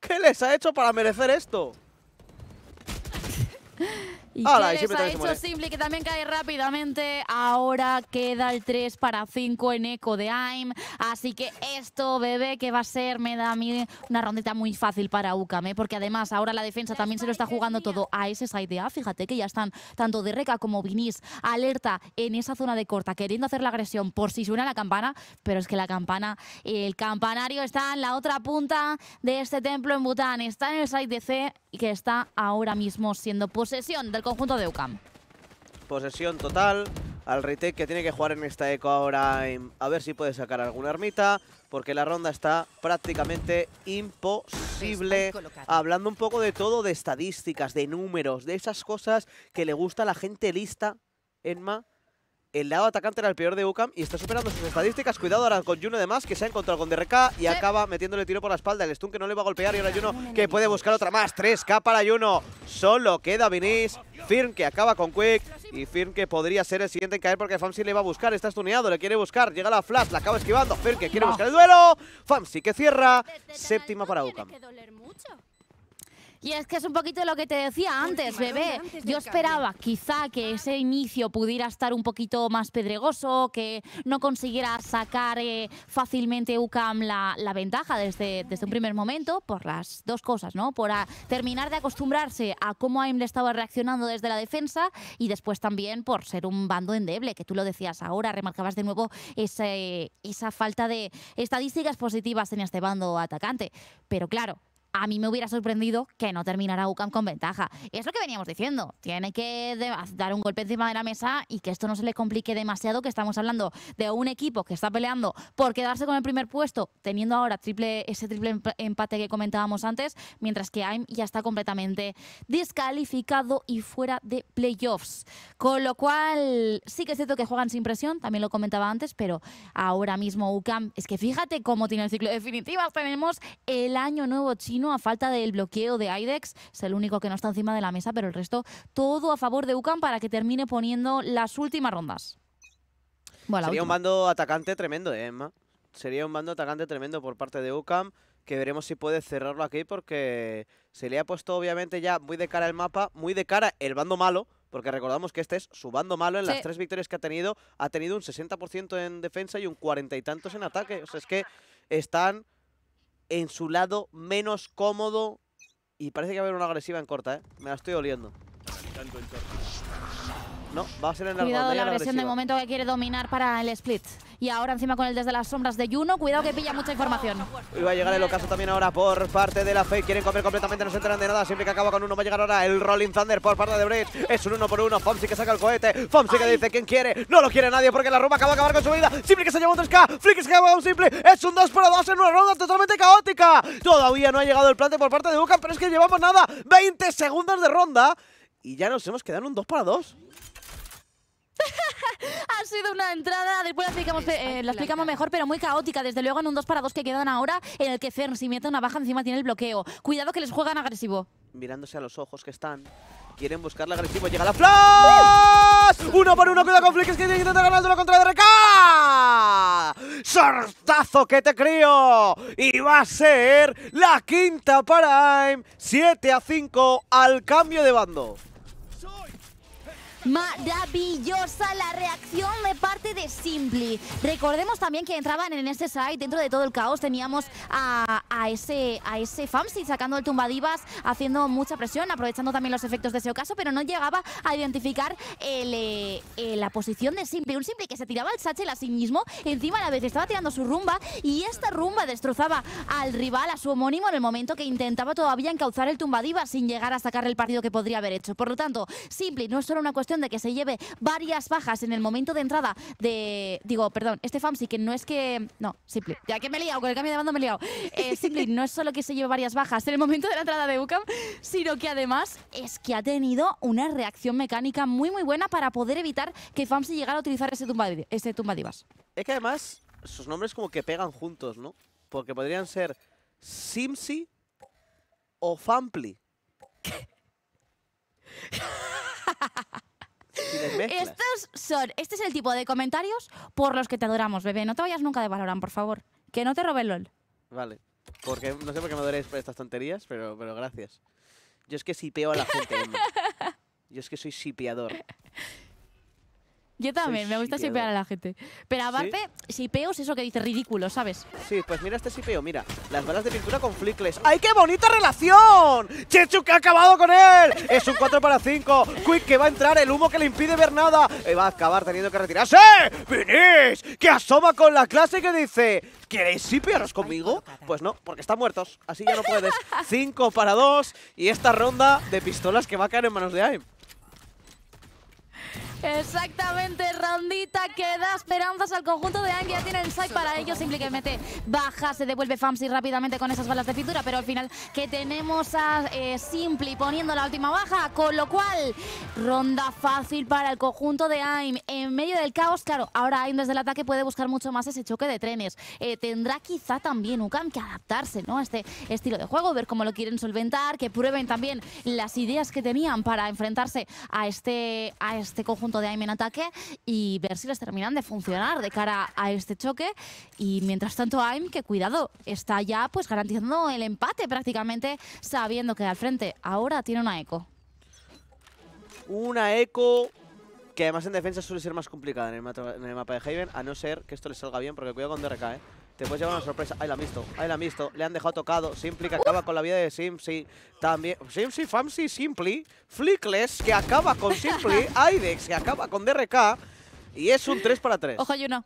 ¿Qué les ha hecho para merecer esto? Y Simple que también cae rápidamente. Ahora queda el 3 para 5 en eco de AIM. Así que esto, bebé, que va a ser, me da a mí una rondita muy fácil para Ucame. Porque además ahora la defensa también se lo está jugando todo a ese side A. Fíjate que ya están tanto de Reca como Vinís alerta en esa zona de corta, queriendo hacer la agresión por si suena la campana. Pero es que la campana, el campanario está en la otra punta de este templo en Bután. Está en el side C y que está ahora mismo siendo posesión del conjunto de UCAM. Posesión total al retake que tiene que jugar en esta eco ahora a ver si puede sacar alguna ermita, porque la ronda está prácticamente imposible. Hablando un poco de todo, de estadísticas, de números, de esas cosas que le gusta a la gente lista, Enma, el lado atacante era el peor de UCAM y está superando sus estadísticas. Cuidado ahora con Juno más, que se ha encontrado con DRK y acaba metiéndole tiro por la espalda. El stun que no le va a golpear y ahora Juno que puede buscar otra más. 3K para Juno. Solo queda Vinis. Firm que acaba con Quick y Firm que podría ser el siguiente en caer porque Famsi le va a buscar. Está stuneado, le quiere buscar. Llega la flash, la acaba esquivando. Firm que quiere buscar el duelo. Famsi que cierra. Séptima para UCAM. Y es que es un poquito lo que te decía antes, bebé. Yo esperaba quizá que ese inicio pudiera estar un poquito más pedregoso, que no consiguiera sacar eh, fácilmente UCAM la, la, ventaja desde, desde un primer momento, por las dos cosas, ¿no? Por terminar de acostumbrarse a cómo AIM le estaba reaccionando desde la defensa y después también por ser un bando endeble, que tú lo decías ahora, remarcabas de nuevo ese, esa falta de estadísticas positivas en este bando atacante. Pero claro, a mí me hubiera sorprendido que no terminara UCAM con ventaja. Y es lo que veníamos diciendo. Tiene que dar un golpe encima de la mesa y que esto no se le complique demasiado, que estamos hablando de un equipo que está peleando por quedarse con el primer puesto, teniendo ahora triple, ese triple empate que comentábamos antes, mientras que AIM ya está completamente descalificado y fuera de playoffs. Con lo cual, sí que es cierto que juegan sin presión, también lo comentaba antes, pero ahora mismo UCAM, es que fíjate cómo tiene el ciclo de definitivas. Tenemos el año nuevo chino a falta del bloqueo de IDEX, es el único que no está encima de la mesa, pero el resto todo a favor de UCAM para que termine poniendo las últimas rondas. Sería un bando atacante tremendo, ¿eh, Emma. Sería un bando atacante tremendo por parte de UCAM, que veremos si puede cerrarlo aquí porque se le ha puesto obviamente ya muy de cara el mapa, muy de cara el bando malo, porque recordamos que este es su bando malo en las tres victorias que ha tenido. Ha tenido un 60% en defensa y un cuarenta y tantos en ataque. O sea, es que están en su lado menos cómodo. Y parece que va a haber una agresiva en corta, ¿eh? Me la estoy oliendo. Tanto en no, va a ser en la Cuidado la agresión de momento que quiere dominar para el split. Y ahora encima con el desde las sombras de Juno. Cuidado que pilla mucha información. Y va a llegar el ocaso también ahora por parte de la Fake. Quieren comer completamente, no se enteran de nada. Siempre que acaba con uno va a llegar ahora el Rolling Thunder por parte de Bridge. Es un uno por uno. Fomsi que saca el cohete. Fomsi que dice quién quiere. No lo quiere nadie porque la Rumba acaba de acabar con su vida. Simple que se lleva un 3K. Flick se lleva un simple. Es un 2 por 2 en una ronda totalmente caótica. Todavía no ha llegado el plante por parte de Bucan, pero es que llevamos nada. 20 segundos de ronda. Y ya nos hemos quedado en un 2 para 2. ha sido una entrada, después eh, la explicamos, mejor, pero muy caótica. Desde luego en un 2 para 2 que quedan ahora, en el que Fern si mete una baja encima tiene el bloqueo. Cuidado que les juegan agresivo. Mirándose a los ojos que están. Quieren buscarla agresivo, llega la flash. Uh. Uno por uno queda con es que intenta ganar la contra de Sortazo que te crío. Y va a ser la quinta para AIM. 7 a 5 al cambio de bando. Maravillosa la reacción de parte de Simply. Recordemos también que entraban en ese side dentro de todo el caos, teníamos a, ese, a ese Famsi sacando el tumbadivas, haciendo mucha presión, aprovechando también los efectos de ese ocaso, pero no llegaba a identificar eh, eh, la posición de Simply. Un Simply que se tiraba el satchel a sí mismo, encima a la vez estaba tirando su rumba y esta rumba destrozaba al rival, a su homónimo, en el momento que intentaba todavía encauzar el tumbadivas sin llegar a sacar el partido que podría haber hecho. Por lo tanto, Simply no es solo una cuestión de que se lleve varias bajas en el momento de entrada de... Digo, perdón, este Famsi que no es que... No, simple Ya que me he liado, con el cambio de mando me he liado. Eh, Simply no es solo que se lleve varias bajas en el momento de la entrada de Ucam, sino que además es que ha tenido una reacción mecánica muy muy buena para poder evitar que Famsi llegara a utilizar ese tumba, ese tumba divas. Es que además sus nombres como que pegan juntos, ¿no? Porque podrían ser Simsi o Fampli. Estos son, este es el tipo de comentarios por los que te adoramos, bebé. No te vayas nunca de Valorant, por favor. Que no te robe LOL. Vale. Porque, no sé por qué me adoréis por estas tonterías, pero, pero gracias. Yo es que sipeo a la gente, Yo es que soy sipeador. Yo también, me gusta sipear a la gente. Pero aparte, ¿Sí? es eso que dice ridículo, ¿sabes? Sí, pues mira este sipeo mira. Las balas de pintura con flickles. ¡Ay, qué bonita relación! ¡Chechu que ha acabado con él! Es un 4 para 5. Quick que va a entrar, el humo que le impide ver nada. Y eh, va a acabar teniendo que retirarse. ¡Venís! Que asoma con la clase que dice... ¿Queréis sipearos conmigo? Pues no, porque están muertos. Así ya no puedes. 5 para 2. Y esta ronda de pistolas que va a caer en manos de AIM. Exactamente, rondita que da esperanzas al conjunto de Que Ya tiene el site para ello, simplemente baja, se devuelve Famsi rápidamente con esas balas de pintura, pero al final que tenemos a eh, Simple Simpli poniendo la última baja, con lo cual ronda fácil para el conjunto de AIM. En medio del caos, claro, ahora AIM desde el ataque puede buscar mucho más ese choque de trenes. Eh, tendrá quizá también UCAM que adaptarse ¿no? a este estilo de juego, ver cómo lo quieren solventar, que prueben también las ideas que tenían para enfrentarse a este, a este conjunto de Aim en ataque y ver si les terminan de funcionar de cara a este choque. Y mientras tanto Aim que cuidado, está ya pues garantizando el empate prácticamente, sabiendo que al frente ahora tiene una eco. Una eco que además en defensa suele ser más complicada en el, en el mapa de Haven, a no ser que esto le salga bien, porque cuidado con DRK, ¿eh? te puedes llevar una sorpresa. Ahí la han visto, ahí la han visto. Le han dejado tocado. Simpli que acaba con la vida de Simsi. También Simsi, Famsi, Simpli. Flickles que acaba con Simpli. Aidex que acaba con DRK. Y es un 3 para 3. Ojo, Juno.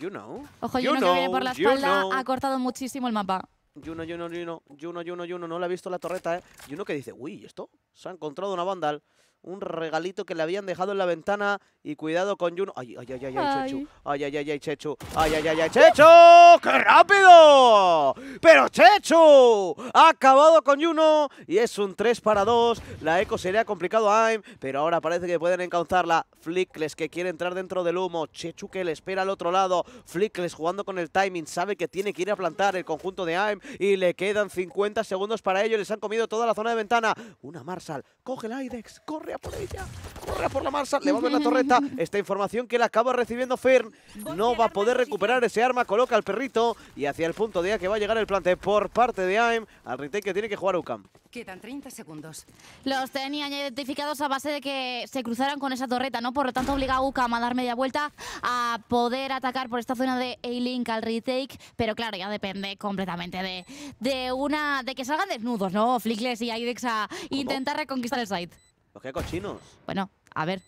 Juno. Ojo, Juno que viene por la espalda. Ha cortado muchísimo el mapa. Juno, Juno, Juno. Juno, Juno, Juno. No le ha visto la torreta, ¿eh? Juno que dice, uy, ¿esto? Se ha encontrado una Vandal un regalito que le habían dejado en la ventana. Y cuidado con Juno. Ay, ay, ay, ay, Chechu. Ay, ay, ay, ay, Chechu. Ay, ay, ay, ay, Chechu. ¡Qué rápido! Pero Chechu ha acabado con Juno. Y es un 3 para 2. La eco sería complicado a AIM. Pero ahora parece que pueden encauzarla. Flickles que quiere entrar dentro del humo. Chechu que le espera al otro lado. Flickles jugando con el timing. Sabe que tiene que ir a plantar el conjunto de AIM. Y le quedan 50 segundos para ello. Les han comido toda la zona de ventana. Una Marshal. Coge el IDEX. Corre corre por ella, corre por la marsa, le vuelve la torreta. Esta información que la acaba recibiendo Fern, no va a poder recuperar ese arma, coloca al perrito y hacia el punto de A que va a llegar el plante por parte de AIM al retake que tiene que jugar UCAM. Quedan 30 segundos. Los tenían identificados a base de que se cruzaran con esa torreta, ¿no? Por lo tanto, obliga a UCAM a dar media vuelta a poder atacar por esta zona de A-Link al retake, pero claro, ya depende completamente de, una de que salgan desnudos, ¿no? Flickles y Aidex a intentar reconquistar el site. ¡Qué cochinos. Bueno, a ver.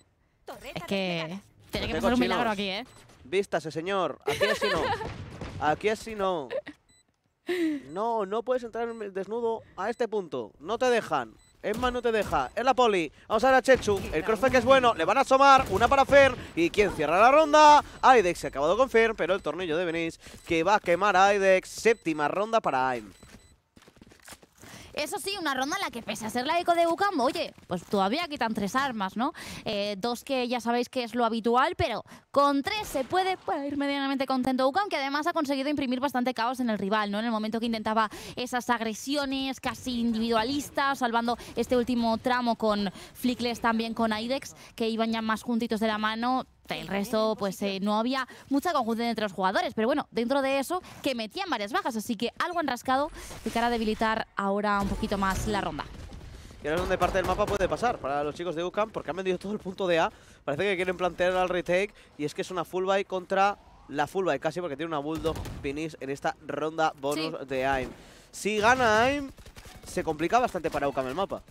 Es que tiene que pasar un milagro aquí, ¿eh? Vístase, señor. Aquí así no. Aquí así no. No, no puedes entrar desnudo a este punto. No te dejan. Es no te deja. Es la poli. Vamos a ver a Chechu. El crossfire que es bueno. Le van a asomar. Una para Fer. ¿Y quién cierra la ronda? Aidex se ha acabado con Fer, pero el tornillo de Venice que va a quemar a Aidex. Séptima ronda para Aim. Eso sí, una ronda en la que pese a ser la eco de Ucam, oye, pues todavía quitan tres armas, ¿no? Eh, dos que ya sabéis que es lo habitual, pero con tres se puede ir medianamente contento Ucam, que además ha conseguido imprimir bastante caos en el rival, ¿no? En el momento que intentaba esas agresiones casi individualistas, salvando este último tramo con Flickles, también con Aidex, que iban ya más juntitos de la mano, el resto, pues eh, no había mucha conjunción entre los jugadores, pero bueno, dentro de eso, que metían varias bajas, así que algo enrascado, rascado de cara a debilitar ahora un poquito más la ronda. Y ahora es donde parte del mapa puede pasar para los chicos de UCAM, porque han vendido todo el punto de A. Parece que quieren plantear al retake, y es que es una full buy contra la full buy casi, porque tiene una Bulldog finish en esta ronda bonus de AIM. Si gana AIM, se complica bastante para UCAM el mapa.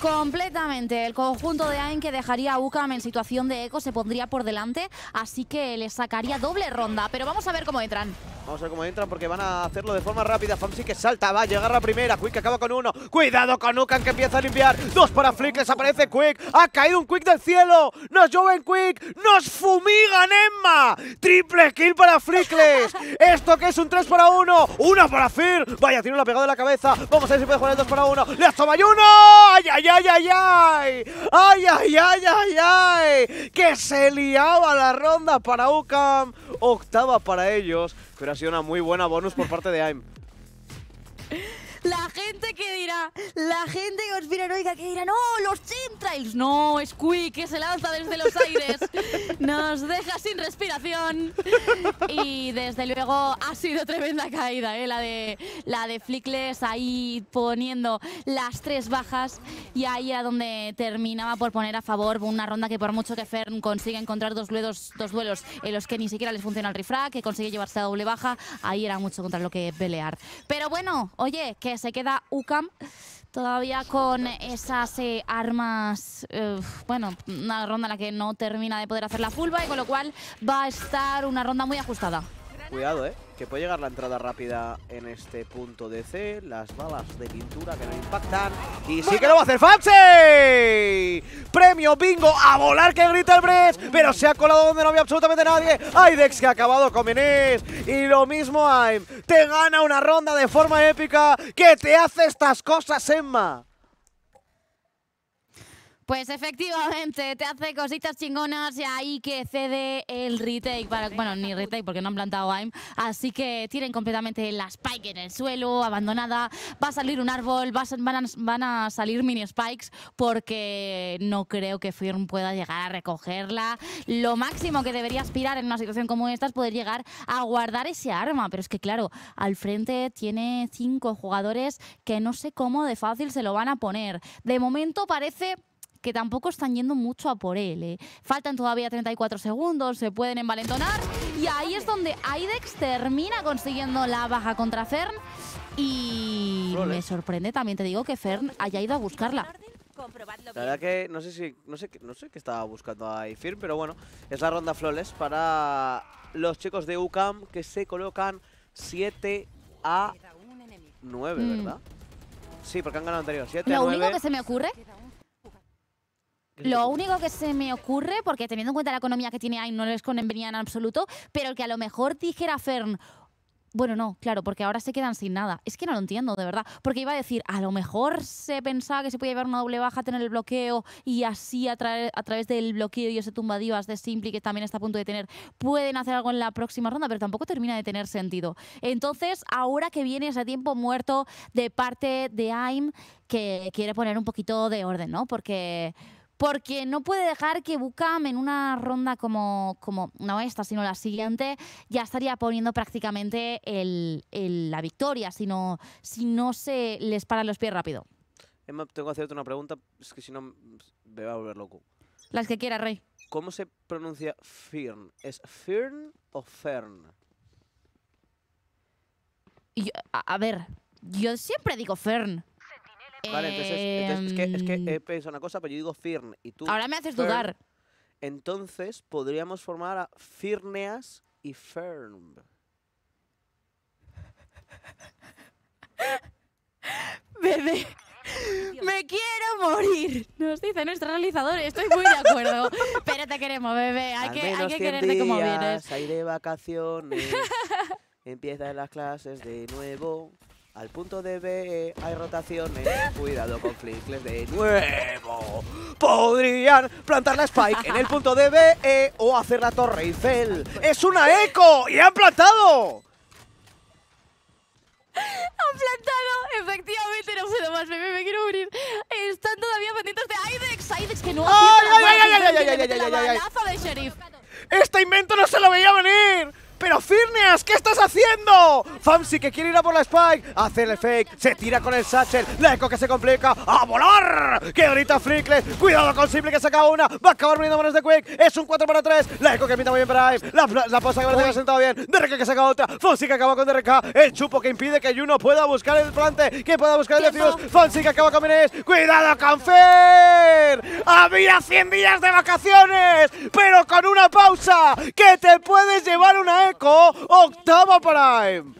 Completamente. El conjunto de AEN que dejaría a UCAM en situación de eco se pondría por delante, así que le sacaría doble ronda. Pero vamos a ver cómo entran. Vamos a ver cómo entran porque van a hacerlo de forma rápida. Famsi que salta, va a llegar la primera. Quick acaba con uno. Cuidado con Ucam que empieza a limpiar. Dos para Flickles, aparece Quick. Ha caído un Quick del cielo. Nos joven Quick. Nos fumigan, Emma. Triple kill para Flickles. Esto que es un 3 para uno Una para Fir. Vaya, tiene una pegada en la cabeza. Vamos a ver si puede jugar el 2 para uno ¡Le toma tomado uno! ¡Ay, ay, ay, ay, ay! ¡Ay, ay, ay, ay, ay! Que se liaba la ronda para Ucam. Octava para ellos. Pero ha sido una muy buena bonus por parte de AIM. La gente que dirá, la gente conspiranoica que dirá, no, los chemtrails. No, es Squeak que se lanza desde los aires. Nos deja sin respiración. Y desde luego ha sido tremenda caída, ¿eh? la de, la de Flickles ahí poniendo las tres bajas. Y ahí a donde terminaba por poner a favor una ronda que por mucho que Fern consigue encontrar dos duelos, dos duelos en los que ni siquiera les funciona el rifra que consigue llevarse a doble baja, ahí era mucho contra lo que pelear. Pero bueno, oye, que se queda UCAM todavía con esas eh, armas, eh, bueno, una ronda en la que no termina de poder hacer la fulva y con lo cual va a estar una ronda muy ajustada. Cuidado, eh que puede llegar la entrada rápida en este punto de C. Las balas de pintura que no impactan. Y sí que lo va a hacer Fancy. Premio bingo a volar que grita el Bres! Pero se ha colado donde no había absolutamente nadie. Dex que ha acabado con Menes. Y lo mismo Aim. Te gana una ronda de forma épica que te hace estas cosas, Emma. Pues efectivamente, te hace cositas chingonas y ahí que cede el retake. bueno, ni retake porque no han plantado AIM. Así que tienen completamente la spike en el suelo, abandonada. Va a salir un árbol, van, a, van, a, salir mini spikes porque no creo que Firm pueda llegar a recogerla. Lo máximo que debería aspirar en una situación como esta es poder llegar a guardar ese arma. Pero es que claro, al frente tiene cinco jugadores que no sé cómo de fácil se lo van a poner. De momento parece que tampoco están yendo mucho a por él. ¿eh? Faltan todavía 34 segundos, se pueden envalentonar. Y ahí es donde Aidex termina consiguiendo la baja contra Fern. Y me sorprende también, te digo, que Fern haya ido a buscarla. La verdad que no sé si no sé qué estaba buscando ahí Fern, pero bueno, es la ronda flores para los chicos de UCAM que se colocan 7 a 9, mm. ¿verdad? Sí, porque han ganado anterior. Lo único que se me ocurre lo único que se me ocurre, porque teniendo en cuenta la economía que tiene AIM, no les convenía en absoluto, pero el que a lo mejor dijera Fern, bueno, no, claro, porque ahora se quedan sin nada. Es que no lo entiendo, de verdad. Porque iba a decir, a lo mejor se pensaba que se podía llevar una doble baja, tener el bloqueo y así a, través del bloqueo y ese tumbadivas de Simpli, que también está a punto de tener, pueden hacer algo en la próxima ronda, pero tampoco termina de tener sentido. Entonces, ahora que viene ese tiempo muerto de parte de AIM, que quiere poner un poquito de orden, ¿no? Porque porque no puede dejar que Bucam en una ronda como, como no esta, sino la siguiente, ya estaría poniendo prácticamente la victoria, si no, si no se les para los pies rápido. Emma, tengo que hacerte una pregunta, es que si no me va a volver loco. Las que quiera, Rey. ¿Cómo se pronuncia Fern? ¿Es Fern o Fern? a, ver, yo siempre digo Fern. Vale, entonces, es que, he em. pensado una cosa, pero yo digo Firn y tú. Ahora me haces dudar. Entonces podríamos formar a Firneas y Firm. Bebé, me quiero morir. Nos dice nuestro realizador, estoy muy de acuerdo. pero te queremos, bebé. Hay que, hay que quererte como vienes. Hay de vacaciones. Empiezan las clases de nuevo. Al punto de B hay rotaciones. Cuidado con Flickles de nuevo. Podrían plantar la Spike en el punto de B e, o hacer la Torre Eiffel. ¡Es una eco! ¡Y han plantado! Han plantado, efectivamente, no lo más, bebé, me quiero morir. Están todavía pendientes de Aidex, Aidex que no ay, ay, ay, ay, ay, ay, ay, ay, ay, ay, ¡Pero Firneas, qué estás haciendo! Fancy que quiere ir a por la Spike, hace el fake, se tira con el satchel, la eco que se complica, ¡a volar! ¡Que ahorita Flickles! ¡Cuidado con Simple que saca una! ¡Va a acabar viniendo manos de Quick! ¡Es un 4 para 3! La eco que pinta muy bien para la, pausa que parece que ha sentado bien, DRK que saca otra, Fancy que acaba con DRK, el chupo que impide que Juno pueda buscar el plante, que pueda buscar el defuse, Fancy que acaba con Menez. ¡cuidado con Fer! ¡Había 100 días de vacaciones! ¡Pero con una pausa! ¡Que te puedes llevar una Eco, octava Prime.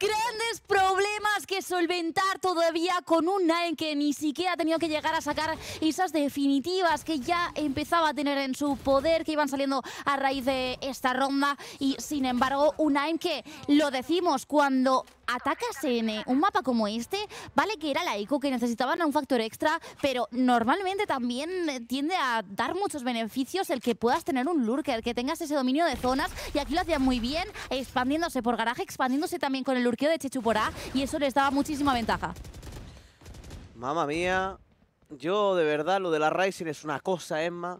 Grandes problemas que solventar todavía con un AIM que ni siquiera ha tenido que llegar a sacar esas definitivas que ya empezaba a tener en su poder, que iban saliendo a raíz de esta ronda. Y sin embargo, un AIM que lo decimos cuando atacas en un mapa como este, vale que era la que necesitaban un factor extra, pero normalmente también tiende a dar muchos beneficios el que puedas tener un lurker, que tengas ese dominio de zonas, y aquí lo hacían muy bien, expandiéndose por garaje, expandiéndose también con el lurkeo de Chechupora, y eso les daba muchísima ventaja. Mamma mía, yo de verdad lo de la Rising es una cosa, Emma,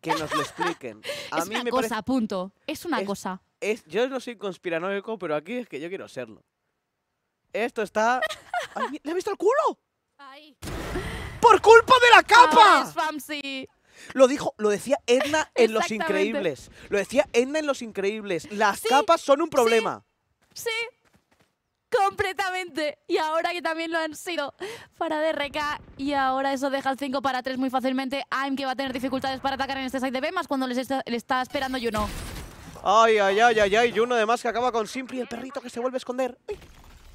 que nos lo expliquen. A es una cosa, punto. Es una cosa yo no soy conspiranoico, pero aquí es que yo quiero serlo. Esto está... ¿Le ha visto el culo? ¡Por culpa de la ah, capa! lo dijo, lo decía Edna en Los Increíbles. Lo decía Edna en Los Increíbles. Las capas son un problema. Sí, completamente. Y ahora que también lo han sido para DRK. Y ahora eso deja el 5 para 3 muy fácilmente. AIM que va a tener dificultades para atacar en este side de B, más cuando les está, le está esperando Juno. Ay, ay, ay, ay, ay. Y uno que acaba con Simpli, el perrito que se vuelve a esconder.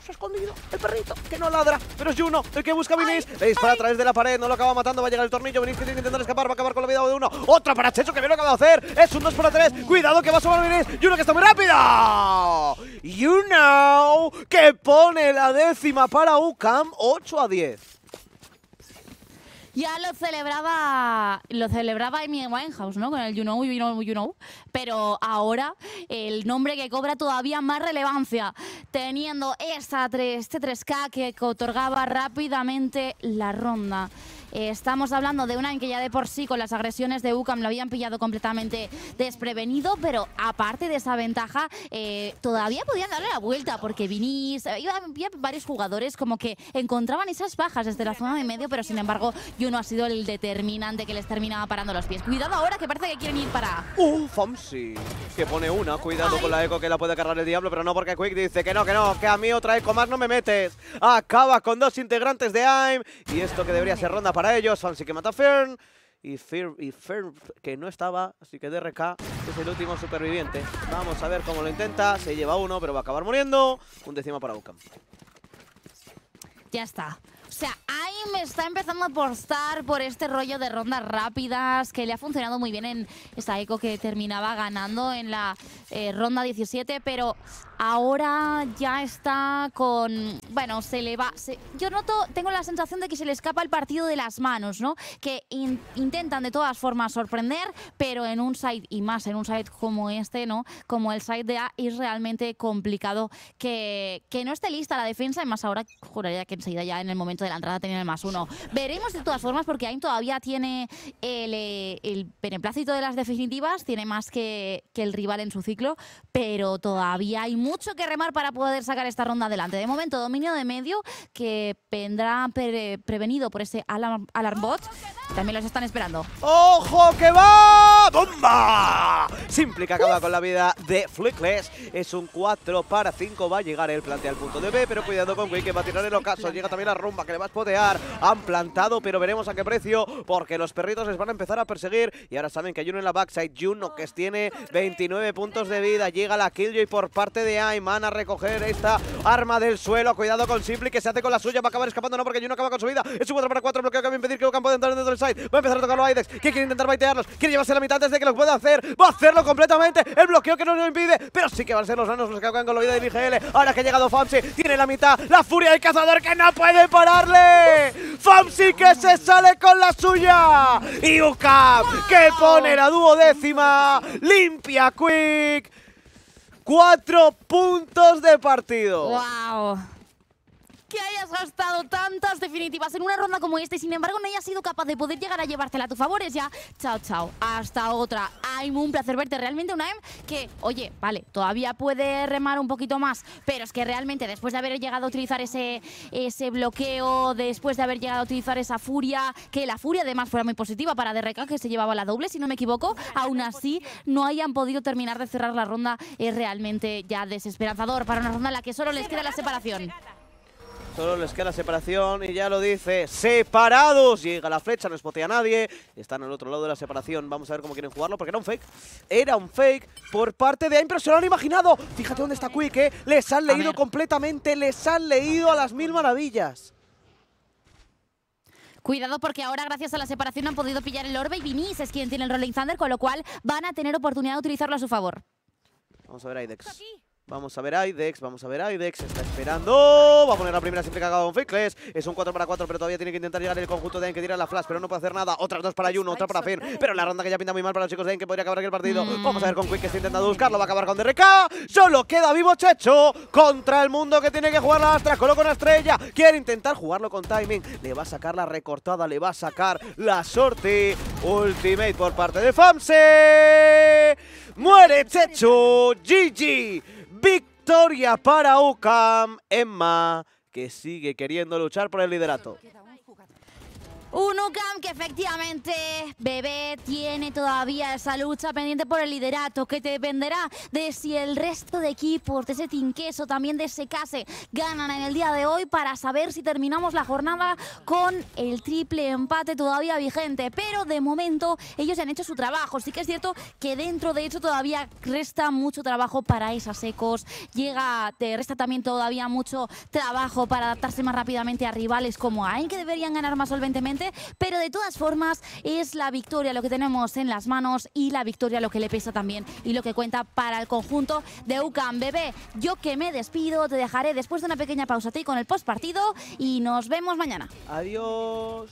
se ha escondido. El perrito que no ladra. Pero es Juno el que busca a Vinis. Le dispara a través de la pared. No lo acaba matando. Va a llegar el tornillo. Vinis tiene que intentar escapar. Va a acabar con la vida de uno. Otra para Checho que bien lo acaba de hacer. Es un 2 para 3. Cuidado que va a sumar Vinis. uno que está muy rápido. Juno que pone la décima para UCAM. 8 a 10. Ya lo celebraba, lo celebraba Amy Winehouse, ¿no? Con el You Know, You Know, You Know. Pero ahora el nombre que cobra todavía más relevancia, teniendo esa este 3K que otorgaba rápidamente la ronda estamos hablando de una en que ya de por sí con las agresiones de UCAM lo habían pillado completamente desprevenido, pero aparte de esa ventaja, eh, todavía podían darle la vuelta porque Vinís, eh, había varios jugadores como que encontraban esas bajas desde la zona de medio, pero sin embargo, Juno ha sido el determinante que les terminaba parando los pies. Cuidado ahora que parece que quieren ir para... ¡Uh, Fomsi! Que pone una, cuidado con la eco que la puede cargar el diablo, pero no porque Quick dice que no, que no, que a mí otra eco más no me metes. Acaba con dos integrantes de AIM y esto que debería ser ronda para para ellos. así que mata a Fern. Y Fern, que no estaba, así que DRK es el último superviviente. Vamos a ver cómo lo intenta. Se lleva uno, pero va a acabar muriendo. Un décimo para Ucam. Ya está. O sea, ahí me está empezando a apostar por este rollo de rondas rápidas que le ha funcionado muy bien en esta eco que terminaba ganando en la eh, ronda 17, pero ahora ya está con... Bueno, se le va... yo noto, tengo la sensación de que se le escapa el partido de las manos, ¿no? Que intentan de todas formas sorprender, pero en un site, y más en un site como este, ¿no? Como el site de A, es realmente complicado que, no esté lista la defensa, y más ahora juraría que enseguida ya en el momento de la entrada tenía el más uno. Veremos de todas formas, porque AIM todavía tiene el, el beneplácito de las definitivas, tiene más que, que el rival en su ciclo, pero todavía hay mucho mucho que remar para poder sacar esta ronda adelante. De momento, dominio de medio que vendrá prevenido por ese alarm, bot. También los están esperando. ¡Ojo que va! ¡Bomba! Simple que acaba con la vida de Flickless. Es un 4 para 5. Va a llegar el plante al punto de B, pero cuidado con que va a tirar el ocaso. Llega también la rumba que le va a spotear. Han plantado, pero veremos a qué precio, porque los perritos les van a empezar a perseguir. Y ahora saben que hay uno en la backside. Juno, que tiene 29 puntos de vida. Llega la Killjoy por parte de y a recoger esta arma del suelo. Cuidado con Simpli que se hace con la suya. Va a acabar escapando, no, porque no acaba con su vida. Es un 4 para 4 bloqueo que va a impedir que campo pueda entrar dentro del side. Va a empezar a tocarlo a Idex, que quiere intentar baitearlos. Quiere llevarse la mitad antes de que los pueda hacer. Va a hacerlo completamente. El bloqueo que no lo impide, pero sí que van a ser los nanos los que acaban con la vida de IGL. Ahora que ha llegado Famsi, tiene la mitad. La furia del cazador que no puede pararle. Famsi que se sale con la suya. Y Ucap que pone la duodécima. Limpia Quick cuatro puntos de partido. ¡Wow! que hayas gastado tantas definitivas en una ronda como esta y sin embargo no hayas sido capaz de poder llegar a llevártela a tu favor ya chao, chao, hasta otra. Aim, un placer verte. Realmente una Aim que, oye, vale, todavía puede remar un poquito más, pero es que realmente después de haber llegado a utilizar ese, ese bloqueo, después de haber llegado a utilizar esa furia, que la furia además fuera muy positiva para DRK, que se llevaba la doble, si no me equivoco, aún así no hayan podido terminar de cerrar la ronda es realmente ya desesperanzador para una ronda en la que solo les queda la separación. Solo les queda la separación y ya lo dice. ¡Separados! Llega la flecha, no espotea a nadie. Están el otro lado de la separación. Vamos a ver cómo quieren jugarlo, porque era un fake. Era un fake por parte de Aim, pero se lo han imaginado. Fíjate dónde está Quick, eh. Les han leído completamente, les han leído a las mil maravillas. Cuidado porque ahora gracias a la separación han podido pillar el orbe y Vinís es quien tiene el Rolling Thunder, con lo cual van a tener oportunidad de utilizarlo a su favor. Vamos a ver a Vamos a ver a Idex, vamos a ver a está esperando, va a poner la primera siempre cagado con Fickles. es un 4 para 4, pero todavía tiene que intentar llegar el conjunto de En que tira la flash, pero no puede hacer nada, otras dos para Juno, pues otra para Finn, pero la ronda que ya pinta muy mal para los chicos de En que podría acabar el partido, mm. vamos a ver con Quick que está intentando buscarlo, va a acabar con DRK, solo queda vivo Checho contra el mundo que tiene que jugar la Astra, coloca una estrella, quiere intentar jugarlo con timing, le va a sacar la recortada, le va a sacar la sorte. ultimate por parte de Famse, muere Checho, GG. Victoria para UCAM! Emma, que sigue queriendo luchar por el liderato. Un UCAM que efectivamente, bebé, tiene todavía esa lucha pendiente por el liderato, que te dependerá de si el resto de equipos de ese Tinqueso, también de ese Case, ganan en el día de hoy para saber si terminamos la jornada con el triple empate todavía vigente. Pero de momento ellos han hecho su trabajo. Sí que es cierto que dentro de hecho todavía resta mucho trabajo para esas secos Llega, te resta también todavía mucho trabajo para adaptarse más rápidamente a rivales como en que deberían ganar más solventemente pero de todas formas es la victoria lo que tenemos en las manos y la victoria lo que le pesa también y lo que cuenta para el conjunto de UCAM. Bebé, yo que me despido, te dejaré después de una pequeña pausa a con el partido y nos vemos mañana. Adiós.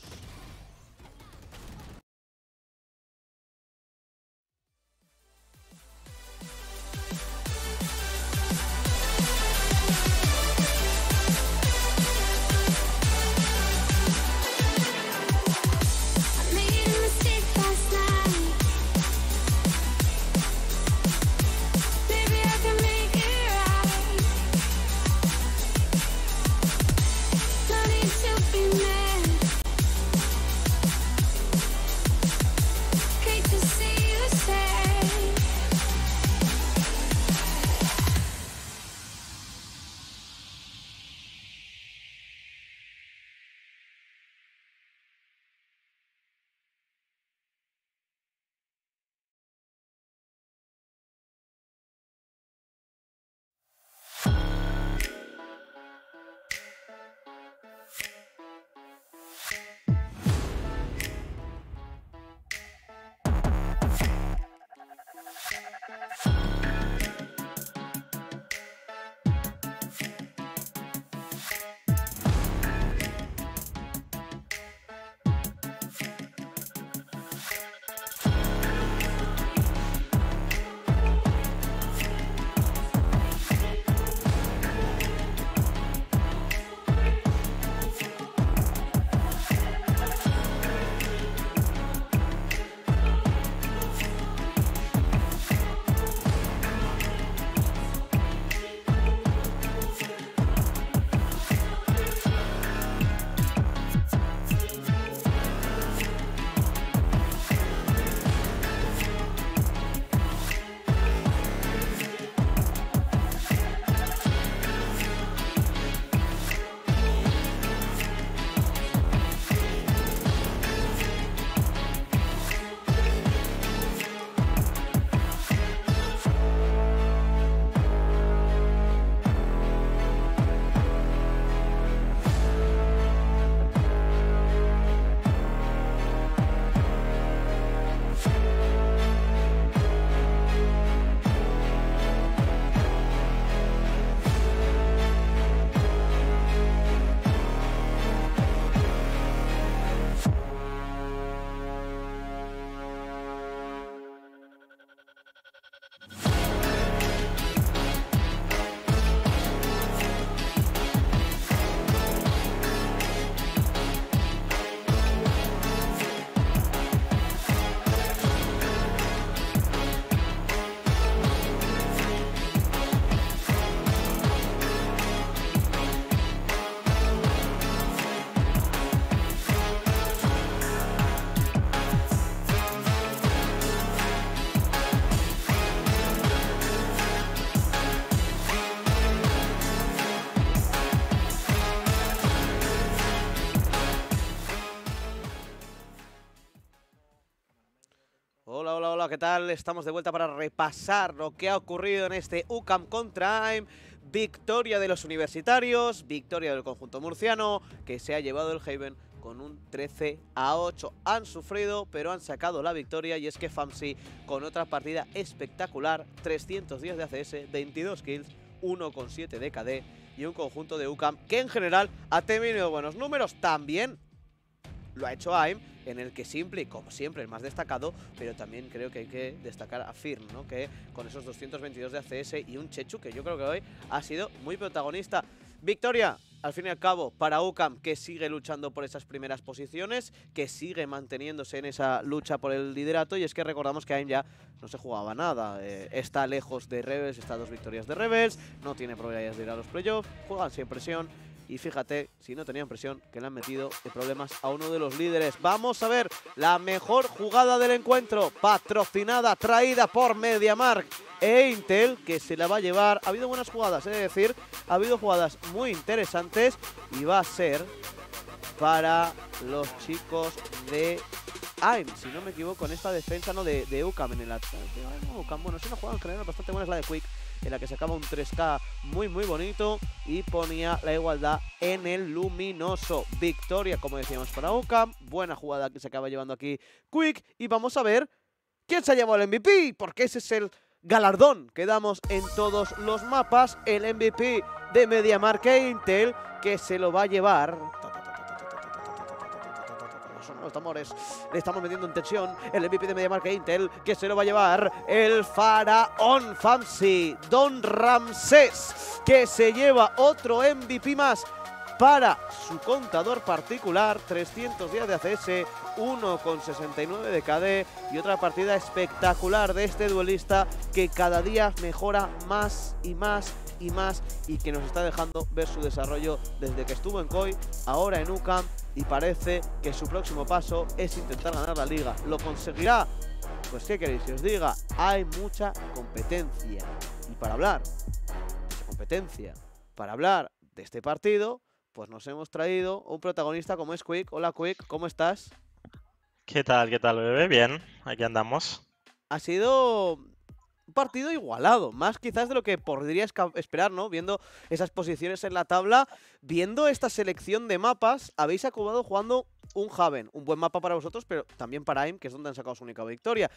Estamos de vuelta para repasar lo que ha ocurrido en este UCAM contra AIM. Victoria de los universitarios, victoria del conjunto murciano, que se ha llevado el Haven con un 13 a 8. Han sufrido, pero han sacado la victoria y es que FAMSI con otra partida espectacular, 310 de ACS, 22 kills, 1,7 de KD y un conjunto de UCAM que en general ha tenido buenos números. También lo ha hecho AIM, en el que simple como siempre el más destacado, pero también creo que hay que destacar a Firm, ¿no? que con esos 222 de ACS y un Chechu que yo creo que hoy ha sido muy protagonista. Victoria, al fin y al cabo, para UCAM, que sigue luchando por esas primeras posiciones, que sigue manteniéndose en esa lucha por el liderato, y es que recordamos que ahí ya no se jugaba nada. Eh, está lejos de Rebels, está dos victorias de Rebels, no tiene probabilidades de ir a los playoffs, juegan sin presión, y fíjate, si no tenían presión, que le han metido de problemas a uno de los líderes. Vamos a ver la mejor jugada del encuentro, patrocinada, traída por MediaMark e Intel, que se la va a llevar. Ha habido buenas jugadas, eh, es decir, ha habido jugadas muy interesantes y va a ser para los chicos de AIM, si no me equivoco, en esta defensa no de, UCAM en el ataque. Bueno, es una jugada en bastante buena, es la de Quick en la que sacaba un 3K muy muy bonito y ponía la igualdad en el luminoso. Victoria, como decíamos, para UCAM. buena jugada que se acaba llevando aquí Quick y vamos a ver quién se ha llevado el MVP, porque ese es el galardón que damos en todos los mapas, el MVP de e Intel, que se lo va a llevar los amores Le estamos metiendo en tensión el MVP de marca e Intel, que se lo va a llevar el faraón Fancy, Don Ramsés, que se lleva otro MVP más para su contador particular, 300 días de ACS, 1,69 de KD y otra partida espectacular de este duelista que cada día mejora más y más y más y que nos está dejando ver su desarrollo desde que estuvo en COI, ahora en UCAM y parece que su próximo paso es intentar ganar la liga. ¿Lo conseguirá? Pues qué queréis que os diga, hay mucha competencia. Y para hablar de competencia, para hablar de este partido, pues nos hemos traído un protagonista como es Quick. Hola Quick, ¿cómo estás? ¿Qué tal? ¿Qué tal, bebé? Bien, aquí andamos. Ha sido partido igualado, más quizás de lo que podríais esperar, ¿no? Viendo esas posiciones en la tabla, viendo esta selección de mapas, habéis acabado jugando un Haven, un buen mapa para vosotros, pero también para AIM, que es donde han sacado su única victoria.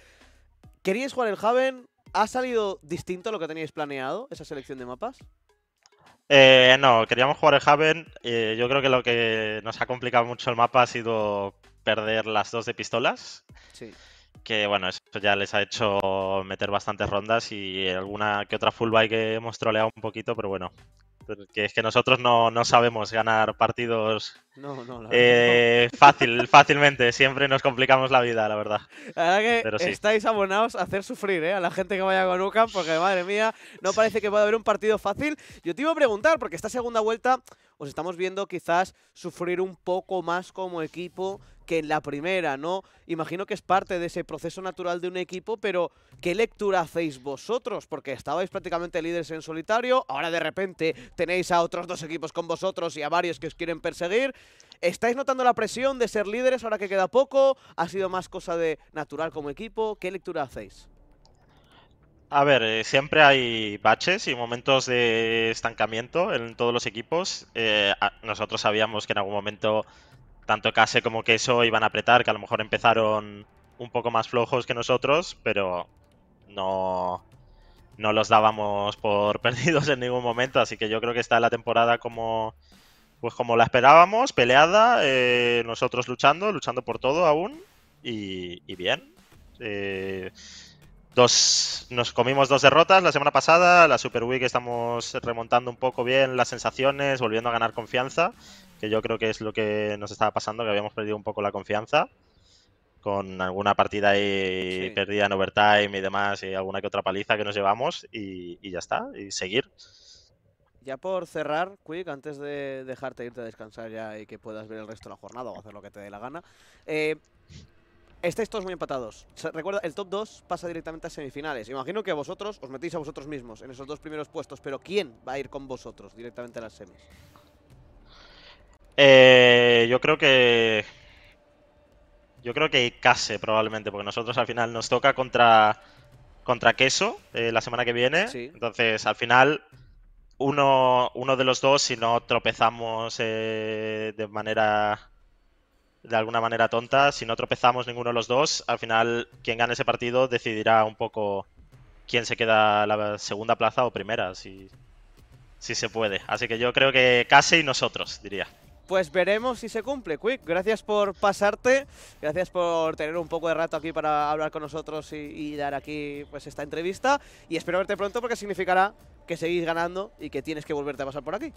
¿Queríais jugar el Haven? ¿Ha salido distinto a lo que teníais planeado, esa selección de mapas? Eh, no, queríamos jugar el Haven. Eh, yo creo que lo que nos ha complicado mucho el mapa ha sido perder las dos de pistolas. Sí que bueno, eso ya les ha hecho meter bastantes rondas y alguna que otra fullback que hemos troleado un poquito, pero bueno, que es que nosotros no, no sabemos ganar partidos no, no, la eh, Fácil, fácilmente. Siempre nos complicamos la vida, la verdad. La verdad que estáis abonados a hacer sufrir eh, a la gente que vaya con UCAM, porque madre mía, no parece que pueda haber un partido fácil. Yo te iba a preguntar, porque esta segunda vuelta os estamos viendo quizás sufrir un poco más como equipo que en la primera, ¿no? Imagino que es parte de ese proceso natural de un equipo, pero ¿qué lectura hacéis vosotros? Porque estabais prácticamente líderes en solitario, ahora de repente tenéis a otros dos equipos con vosotros y a varios que os quieren perseguir. ¿Estáis notando la presión de ser líderes ahora que queda poco? ¿Ha sido más cosa de natural como equipo? ¿Qué lectura hacéis? A ver, eh, siempre hay baches y momentos de estancamiento en todos los equipos. Eh, nosotros sabíamos que en algún momento tanto Case como Queso iban a apretar, que a lo mejor empezaron un poco más flojos que nosotros, pero no, no los dábamos por perdidos en ningún momento. Así que yo creo que está la temporada como pues como la esperábamos, peleada, eh, nosotros luchando, luchando por todo aún, y, bien. Eh, dos, nos comimos dos derrotas la semana pasada, la Super Week estamos remontando un poco bien las sensaciones, volviendo a ganar confianza, que yo creo que es lo que nos estaba pasando, que habíamos perdido un poco la confianza con alguna partida ahí perdida en overtime y demás, y alguna que otra paliza que nos llevamos, y ya está, y seguir. Ya por cerrar, Quick, antes de dejarte irte a descansar ya y que puedas ver el resto de la jornada o hacer lo que te dé la gana, eh, estáis todos muy empatados. Recuerda, el top 2 pasa directamente a semifinales. Imagino que vosotros os metéis a vosotros mismos en esos dos primeros puestos, pero ¿quién va a ir con vosotros directamente a las semis? Eh, yo creo que. Yo creo que Case probablemente, porque nosotros al final nos toca contra. Contra Queso eh, la semana que viene. Entonces, al final uno, uno de los dos, si no tropezamos eh, de manera de alguna manera tonta, si no tropezamos ninguno de los dos, al final quien gane ese partido decidirá un poco quién se queda la segunda plaza o primera, si, si se puede. Así que yo creo que casi nosotros, diría. Pues veremos si se cumple, Quick. Gracias por pasarte, gracias por tener un poco de rato aquí para hablar con nosotros y, dar aquí pues esta entrevista. Y espero verte pronto porque significará que seguís ganando y que tienes que volverte a pasar por aquí.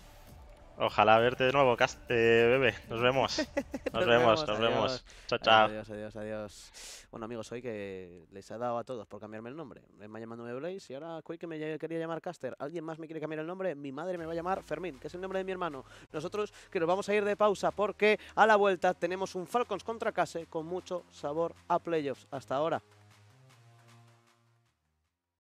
Ojalá verte de nuevo, eh, bebé. Nos vemos. Nos, vemos, nos vemos. Chao, chao. Adiós, adiós, adiós. Bueno, amigos, hoy que les ha dado a todos por cambiarme el nombre. Me llama llamando Blaze y ahora Quake que me quería llamar Caster. ¿Alguien más me quiere cambiar el nombre? Mi madre me va a llamar Fermín, que es el nombre de mi hermano. Nosotros que nos vamos a ir de pausa porque a la vuelta tenemos un Falcons contra Case con mucho sabor a playoffs. Hasta ahora.